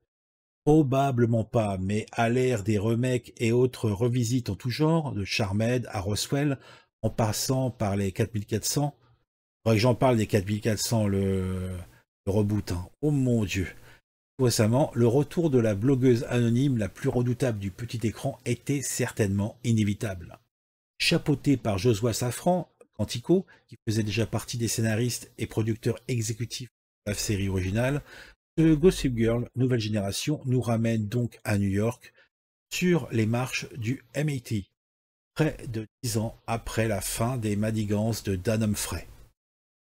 [SPEAKER 1] Probablement pas, mais à l'ère des remakes et autres revisites en tout genre, de Charmed à Roswell, en passant par les 4400, faudrait que j'en parle des 4400, le, reboot. Hein. Oh mon dieu récemment, le retour de la blogueuse anonyme la plus redoutable du petit écran était certainement inévitable. Chapeauté par Josua Safran, Quantico, qui faisait déjà partie des scénaristes et producteurs exécutifs de la série originale, ce Gossip Girl nouvelle génération nous ramène donc à New York sur les marches du MIT, près de dix ans après la fin des Madigans de Dan Humphrey.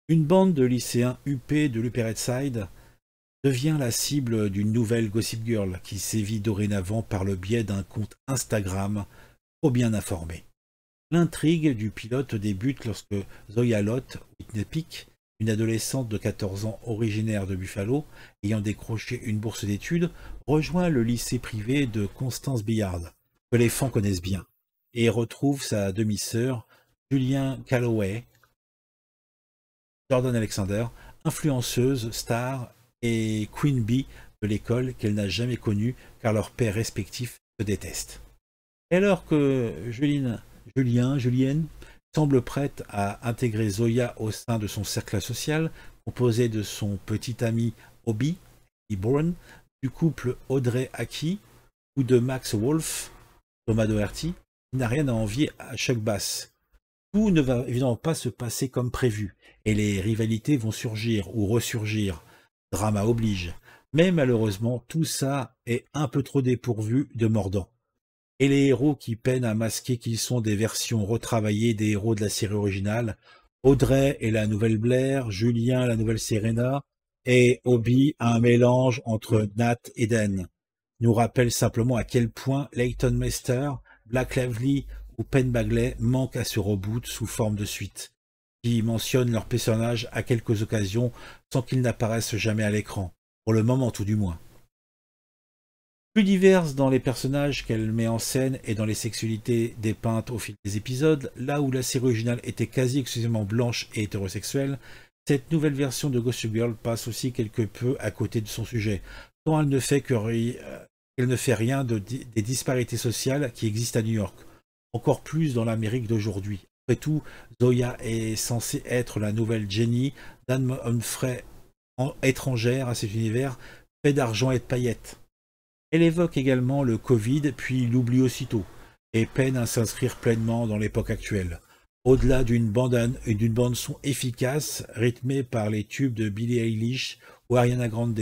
[SPEAKER 1] Une bande de lycéens huppés de l'Upper East Side devient la cible d'une nouvelle Gossip Girl qui sévit dorénavant par le biais d'un compte Instagram trop bien informé. L'intrigue du pilote débute lorsque Zoya Lott, Whitney Peak, une adolescente de 14 ans originaire de Buffalo, ayant décroché une bourse d'études, rejoint le lycée privé de Constance Billard, que les fans connaissent bien, et retrouve sa demi-sœur, Julien Calloway, Jordan Alexander, influenceuse, star et Queen Bee de l'école qu'elle n'a jamais connue car leurs pères respectifs se détestent. Et alors que Julien, Julienne semble prête à intégrer Zoya au sein de son cercle social, composé de son petit ami Obi, du couple Audrey Aki ou de Max Wolf, Thomas qui n'a rien à envier à Chuck Bass. Tout ne va évidemment pas se passer comme prévu, et les rivalités vont surgir ou ressurgir. Drama oblige. Mais malheureusement, tout ça est un peu trop dépourvu de mordant et les héros qui peinent à masquer qu'ils sont des versions retravaillées des héros de la série originale. Audrey et la nouvelle Blair, Julien la nouvelle Serena, et Obi un mélange entre Nat et Dan. Nous rappellent simplement à quel point Leighton Mester, Black Lively ou Penn Bagley manquent à ce reboot sous forme de suite, qui mentionnent leurs personnages à quelques occasions sans qu'ils n'apparaissent jamais à l'écran, pour le moment tout du moins plus diverse dans les personnages qu'elle met en scène et dans les sexualités dépeintes au fil des épisodes, là où la série originale était quasi exclusivement blanche et hétérosexuelle, cette nouvelle version de Ghost Girl passe aussi quelque peu à côté de son sujet, tant elle ne fait que euh, elle ne fait rien des disparités sociales qui existent à New York, encore plus dans l'Amérique d'aujourd'hui. Après tout, Zoya est censée être la nouvelle Jenny, d'Anne Humphrey étrangère à cet univers fait d'argent et de paillettes. Elle évoque également le Covid, puis l'oublie aussitôt, et peine à s'inscrire pleinement dans l'époque actuelle. Au-delà d'une bande, son efficace, rythmée par les tubes de Billie Eilish ou Ariana Grande,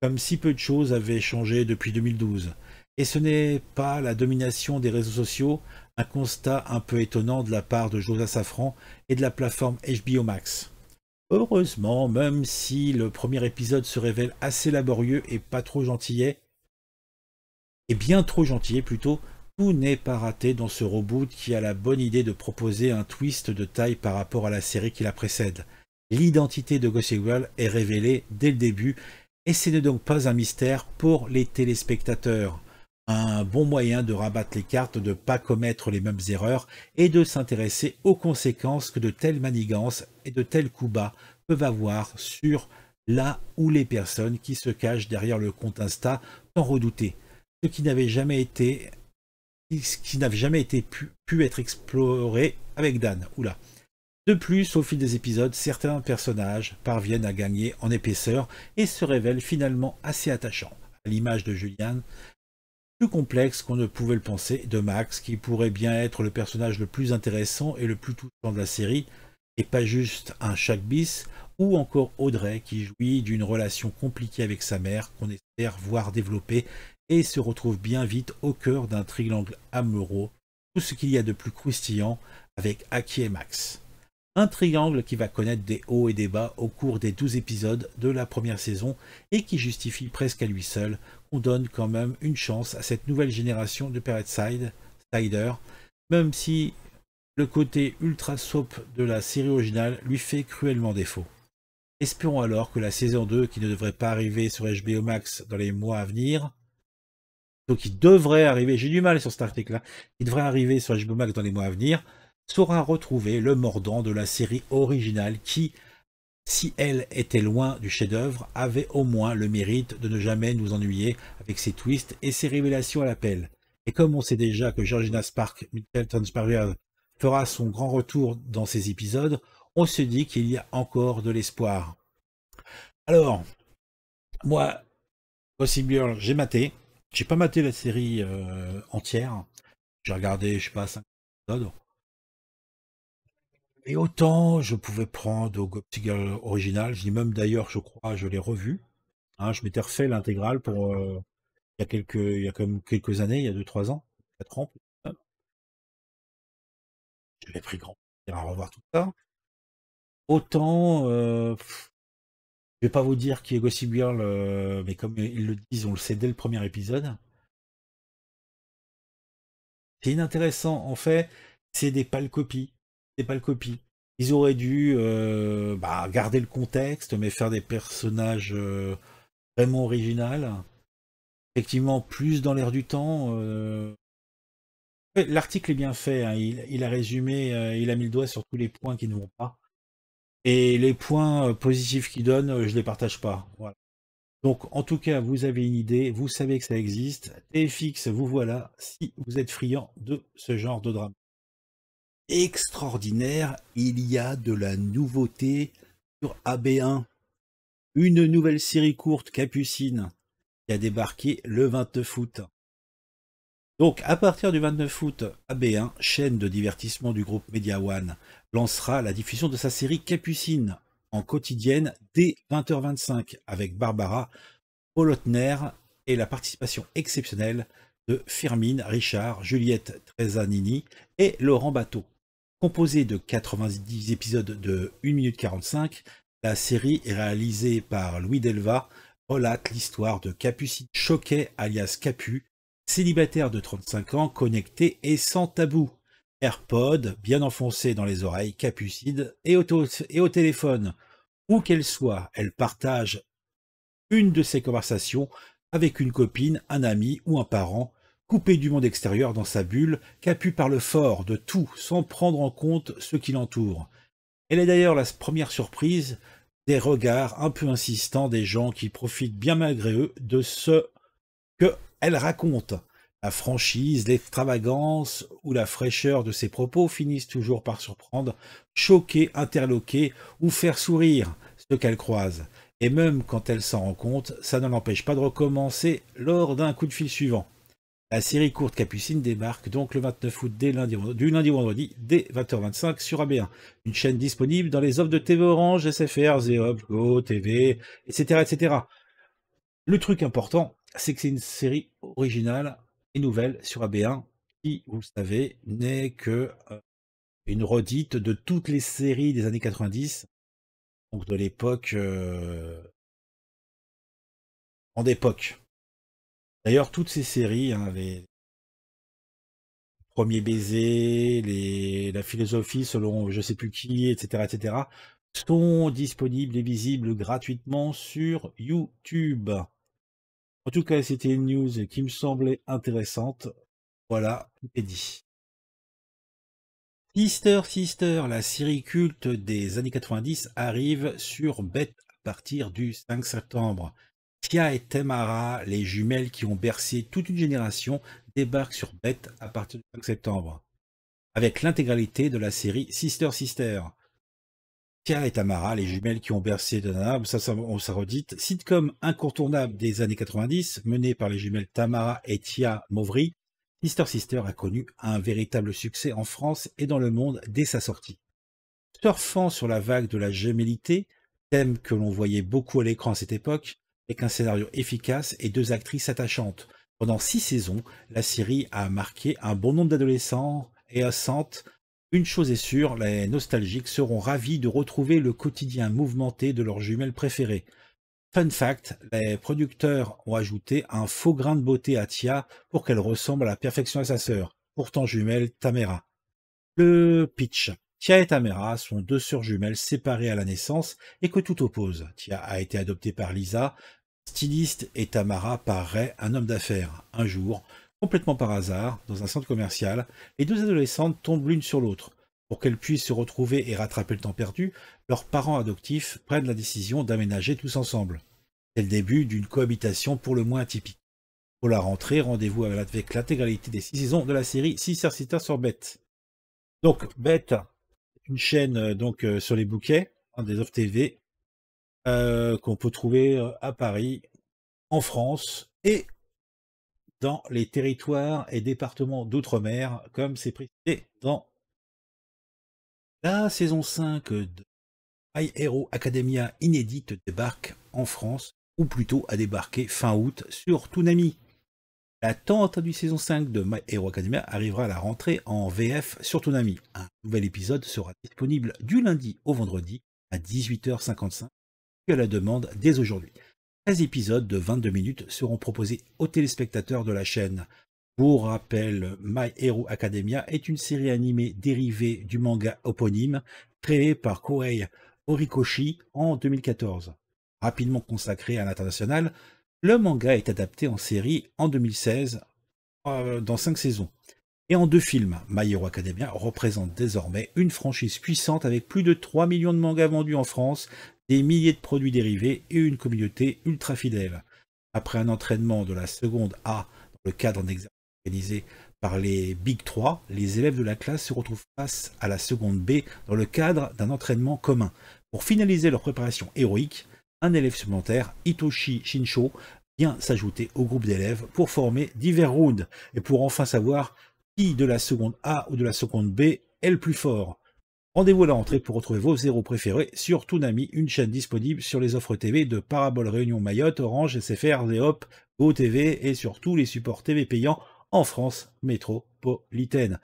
[SPEAKER 1] comme si peu de choses avaient changé depuis 2012. Et ce n'est pas la domination des réseaux sociaux, un constat un peu étonnant de la part de Joseph Safran et de la plateforme HBO Max. Heureusement, même si le premier épisode se révèle assez laborieux et pas trop gentillet, et bien trop gentil et plutôt tout n'est pas raté dans ce reboot qui a la bonne idée de proposer un twist de taille par rapport à la série qui la précède. L'identité de Gossip Girl est révélée dès le début et ce n'est donc pas un mystère pour les téléspectateurs. Un bon moyen de rabattre les cartes, de ne pas commettre les mêmes erreurs et de s'intéresser aux conséquences que de telles manigances et de tels coups bas peuvent avoir sur là ou les personnes qui se cachent derrière le compte Insta tant redouté ce qui n'avait jamais été qui n'avait jamais été pu, être exploré avec Dan. Oula. De plus, au fil des épisodes, certains personnages parviennent à gagner en épaisseur et se révèlent finalement assez attachants, à l'image de Julian, plus complexe qu'on ne pouvait le penser, de Max, qui pourrait bien être le personnage le plus intéressant et le plus touchant de la série, et pas juste un chaque ou encore Audrey, qui jouit d'une relation compliquée avec sa mère qu'on espère voir développer et se retrouve bien vite au cœur d'un triangle amoureux, tout ce qu'il y a de plus croustillant avec Aki et Max. Un triangle qui va connaître des hauts et des bas au cours des 12 épisodes de la première saison et qui justifie presque à lui seul qu'on donne quand même une chance à cette nouvelle génération de Pirate Sider, même si le côté ultra soap de la série originale lui fait cruellement défaut. Espérons alors que la saison 2, qui ne devrait pas arriver sur HBO Max dans les mois à venir, qui devrait arriver, j'ai du mal sur cet article-là, il devrait arriver sur HBO Max dans les mois à venir, saura retrouver le mordant de la série originale qui, si elle était loin du chef-d'œuvre, avait au moins le mérite de ne jamais nous ennuyer avec ses twists et ses révélations à l'appel. Et comme on sait déjà que Georgina Spark, Middleton sparrow fera son grand retour dans ces épisodes, on se dit qu'il y a encore de l'espoir. Alors, moi, Possible, j'ai maté. J'ai pas maté la série euh, entière. J'ai regardé, je sais pas, 5 épisodes. Et autant je pouvais prendre au original, je dis même d'ailleurs, je crois, je l'ai revu. Hein, je m'étais refait l'intégrale pour euh, il y a quelques, il y a quand quelques années, il y a 2-3 ans, 4 ans.
[SPEAKER 2] Je l'ai pris grand plaisir à revoir tout ça. Autant, euh, je vais pas vous dire qui est Gossip Girl, euh, mais comme ils le disent, on le sait dès le premier épisode. C'est inintéressant.
[SPEAKER 1] En fait, c'est des pâles copies. Des le copies. Ils auraient dû euh, bah, garder le contexte, mais faire des personnages euh, vraiment originaux. Effectivement, plus dans l'air du temps. L'article est bien fait. Hein. il, a résumé, il a mis le doigt sur tous les points qui ne vont pas. Et les points euh, positifs qu'il donnent, euh, je ne les partage pas. Donc, en tout cas, vous avez une idée, vous savez que ça existe. TFX, vous voilà, si vous êtes friand de ce genre de drame. Extraordinaire, il y a de la nouveauté sur AB1. Une nouvelle série courte, Capucine, qui a débarqué le 29 août. Donc, à partir du 29 août, AB1, chaîne de divertissement du groupe Media One, lancera la diffusion de sa série Capucine en quotidienne dès 20h25 avec Barbara Polotner et la participation exceptionnelle de Firmin, Richard, Juliette Trezanini et Laurent Bateau. Composée de 90 épisodes de 1 minute 45, la série est réalisée par Louis Delva, relate l'histoire de Capucine Choquet alias Capu, célibataire de 35 ans, connecté et sans tabou. AirPod, bien enfoncée dans les oreilles, capucide et, au téléphone. Où qu'elle soit, elle partage une de ses conversations avec une copine, un ami ou un parent, coupé du monde extérieur dans sa bulle, capu par le fort de tout sans prendre en compte ce qui l'entoure. Elle est d'ailleurs la première surprise des regards un peu insistants des gens qui profitent bien malgré eux de ce que elle raconte. La franchise, l'extravagance ou la fraîcheur de ses propos finissent toujours par surprendre, choquer, interloquer ou faire sourire ceux qu'elle croise. Et même quand elle s'en rend compte, ça ne l'empêche pas de recommencer lors d'un coup de fil suivant. La série courte Capucine débarque donc le 29 août dès du lundi au vendredi dès 20h25 sur AB1, une chaîne disponible dans les offres de TV Orange, SFR, Zéop, Go, TV, etc. etc. Le truc important, c'est que c'est une série originale nouvelles sur AB1, qui, vous le savez, n'est que euh, une redite de toutes les séries des années 90, donc de l'époque euh, en époque. D'ailleurs, toutes ces séries, hein, les premiers baisers, les... la philosophie selon je sais plus qui, etc., etc., sont disponibles et visibles gratuitement sur YouTube. En tout cas, c'était une news qui me semblait intéressante. Voilà, tout est dit. Sister Sister, la série culte des années 90 arrive sur Bête à partir du 5 septembre. Tia et Temara, les jumelles qui ont bercé toute une génération, débarquent sur Bête à partir du 5 septembre, avec l'intégralité de la série Sister Sister. Tia et Tamara, les jumelles qui ont bercé Dana, ça, ça, on s'en redite. Sitcom incontournable des années 90, menée par les jumelles Tamara et Tia Mauvry, Sister Sister a connu un véritable succès en France et dans le monde dès sa sortie. Surfant sur la vague de la gémellité, thème que l'on voyait beaucoup à l'écran à cette époque, avec un scénario efficace et deux actrices attachantes. Pendant six saisons, la série a marqué un bon nombre d'adolescents et assentes une chose est sûre, les nostalgiques seront ravis de retrouver le quotidien mouvementé de leurs jumelles préférées. Fun fact, les producteurs ont ajouté un faux grain de beauté à Tia pour qu'elle ressemble à la perfection à sa sœur, pourtant jumelle Tamera. Le pitch. Tia et Tamera sont deux sœurs jumelles séparées à la naissance et que tout oppose. Tia a été adoptée par Lisa, styliste et Tamara paraît un homme d'affaires. Un jour, complètement par hasard, dans un centre commercial, les deux adolescentes tombent l'une sur l'autre. Pour qu'elles puissent se retrouver et rattraper le temps perdu, leurs parents adoptifs prennent la décision d'aménager tous ensemble. C'est le début d'une cohabitation pour le moins atypique. Pour la rentrée, rendez-vous avec l'intégralité des six saisons de la série Six Cercita sur Bête. Donc, Bête, une chaîne euh, donc euh, sur les bouquets hein, des offres TV euh, qu'on peut trouver à Paris, en France et dans les territoires et départements d'outre-mer, comme c'est précisé dans la saison 5 de My Hero Academia inédite débarque en France, ou plutôt a débarqué fin août sur Toonami. La tente du saison 5 de My Hero Academia arrivera à la rentrée en VF sur Toonami. Un nouvel épisode sera disponible du lundi au vendredi à 18h55 à la demande dès aujourd'hui. 13 épisodes de 22 minutes seront proposés aux téléspectateurs de la chaîne. Pour rappel, My Hero Academia est une série animée dérivée du manga oponyme créé par Kohei Horikoshi en 2014. Rapidement consacré à l'international, le manga est adapté en série en 2016 euh, dans 5 saisons. Et en deux films, My Hero Academia représente désormais une franchise puissante avec plus de 3 millions de mangas vendus en France, des milliers de produits dérivés et une communauté ultra fidèle. Après un entraînement de la seconde A dans le cadre d'un examen organisé par les Big 3, les élèves de la classe se retrouvent face à la seconde B dans le cadre d'un entraînement commun. Pour finaliser leur préparation héroïque, un élève supplémentaire, Hitoshi Shinsho, vient s'ajouter au groupe d'élèves pour former divers rounds et pour enfin savoir qui de la seconde A ou de la seconde B est le plus fort. Rendez-vous à la rentrée pour retrouver vos zéros préférés sur Toonami, une chaîne disponible sur les offres TV de Parabole Réunion Mayotte, Orange, SFR, Zéop, OTV et sur tous les supports TV payants en France métropolitaine.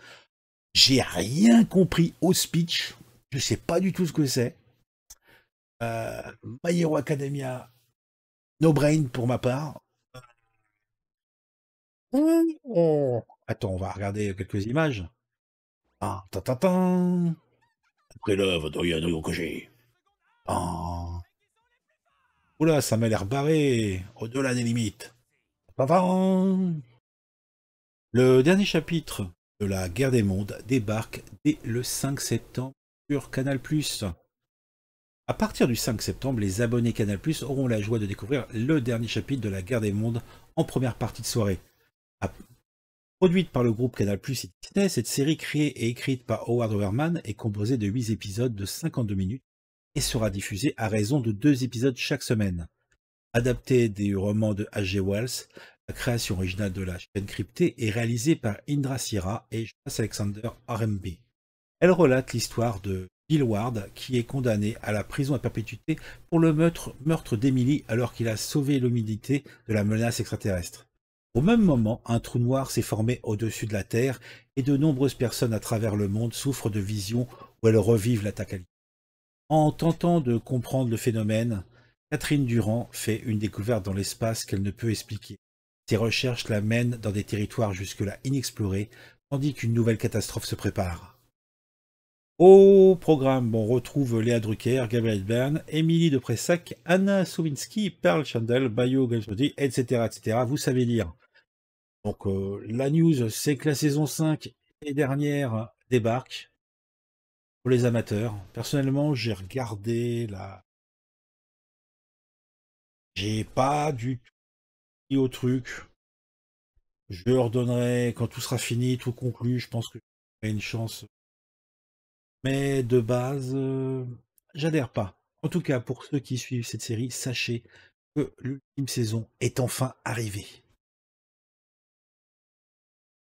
[SPEAKER 1] J'ai rien compris au speech, je sais pas du tout ce que c'est. Euh, Academia, no brain pour ma part. Mmh. Attends, on va regarder quelques images. Ah, prélève Oh Oula, ça m'a l'air barré, au-delà des limites. Le dernier chapitre de la guerre des mondes débarque dès le 5 septembre sur Canal+. A partir du 5 septembre, les abonnés Canal+, auront la joie de découvrir le dernier chapitre de la guerre des mondes en première partie de soirée. Produite par le groupe Canal Plus et Disney, cette série créée et écrite par Howard Overman est composée de 8 épisodes de 52 minutes et sera diffusée à raison de 2 épisodes chaque semaine. Adaptée des romans de H.G. Wells, la création originale de la chaîne cryptée est réalisée par Indra Sira et Jonas Alexander RMB. Elle relate l'histoire de Bill Ward qui est condamné à la prison à perpétuité pour le meurtre, meurtre d'Emily alors qu'il a sauvé l'humidité de la menace extraterrestre. Au même moment, un trou noir s'est formé au-dessus de la Terre et de nombreuses personnes à travers le monde souffrent de visions où elles revivent l'attaque En tentant de comprendre le phénomène, Catherine Durand fait une découverte dans l'espace qu'elle ne peut expliquer. Ses recherches la mènent dans des territoires jusque-là inexplorés, tandis qu'une nouvelle catastrophe se prépare. Au programme, on retrouve Léa Drucker, Gabriel Bern, Émilie de Pressac, Anna Sowinski, Pearl Chandel, Bayo Games, etc., etc. Vous savez lire. Donc euh, la news, c'est que la saison 5 et dernière débarque pour les amateurs. Personnellement, j'ai regardé
[SPEAKER 2] la... J'ai pas du tout au
[SPEAKER 1] truc. Je leur donnerai, quand tout sera fini, tout conclu, je pense que j'aurai une chance mais de base, euh, j'adhère pas. En tout cas, pour ceux qui suivent cette série, sachez que l'ultime saison est enfin arrivée.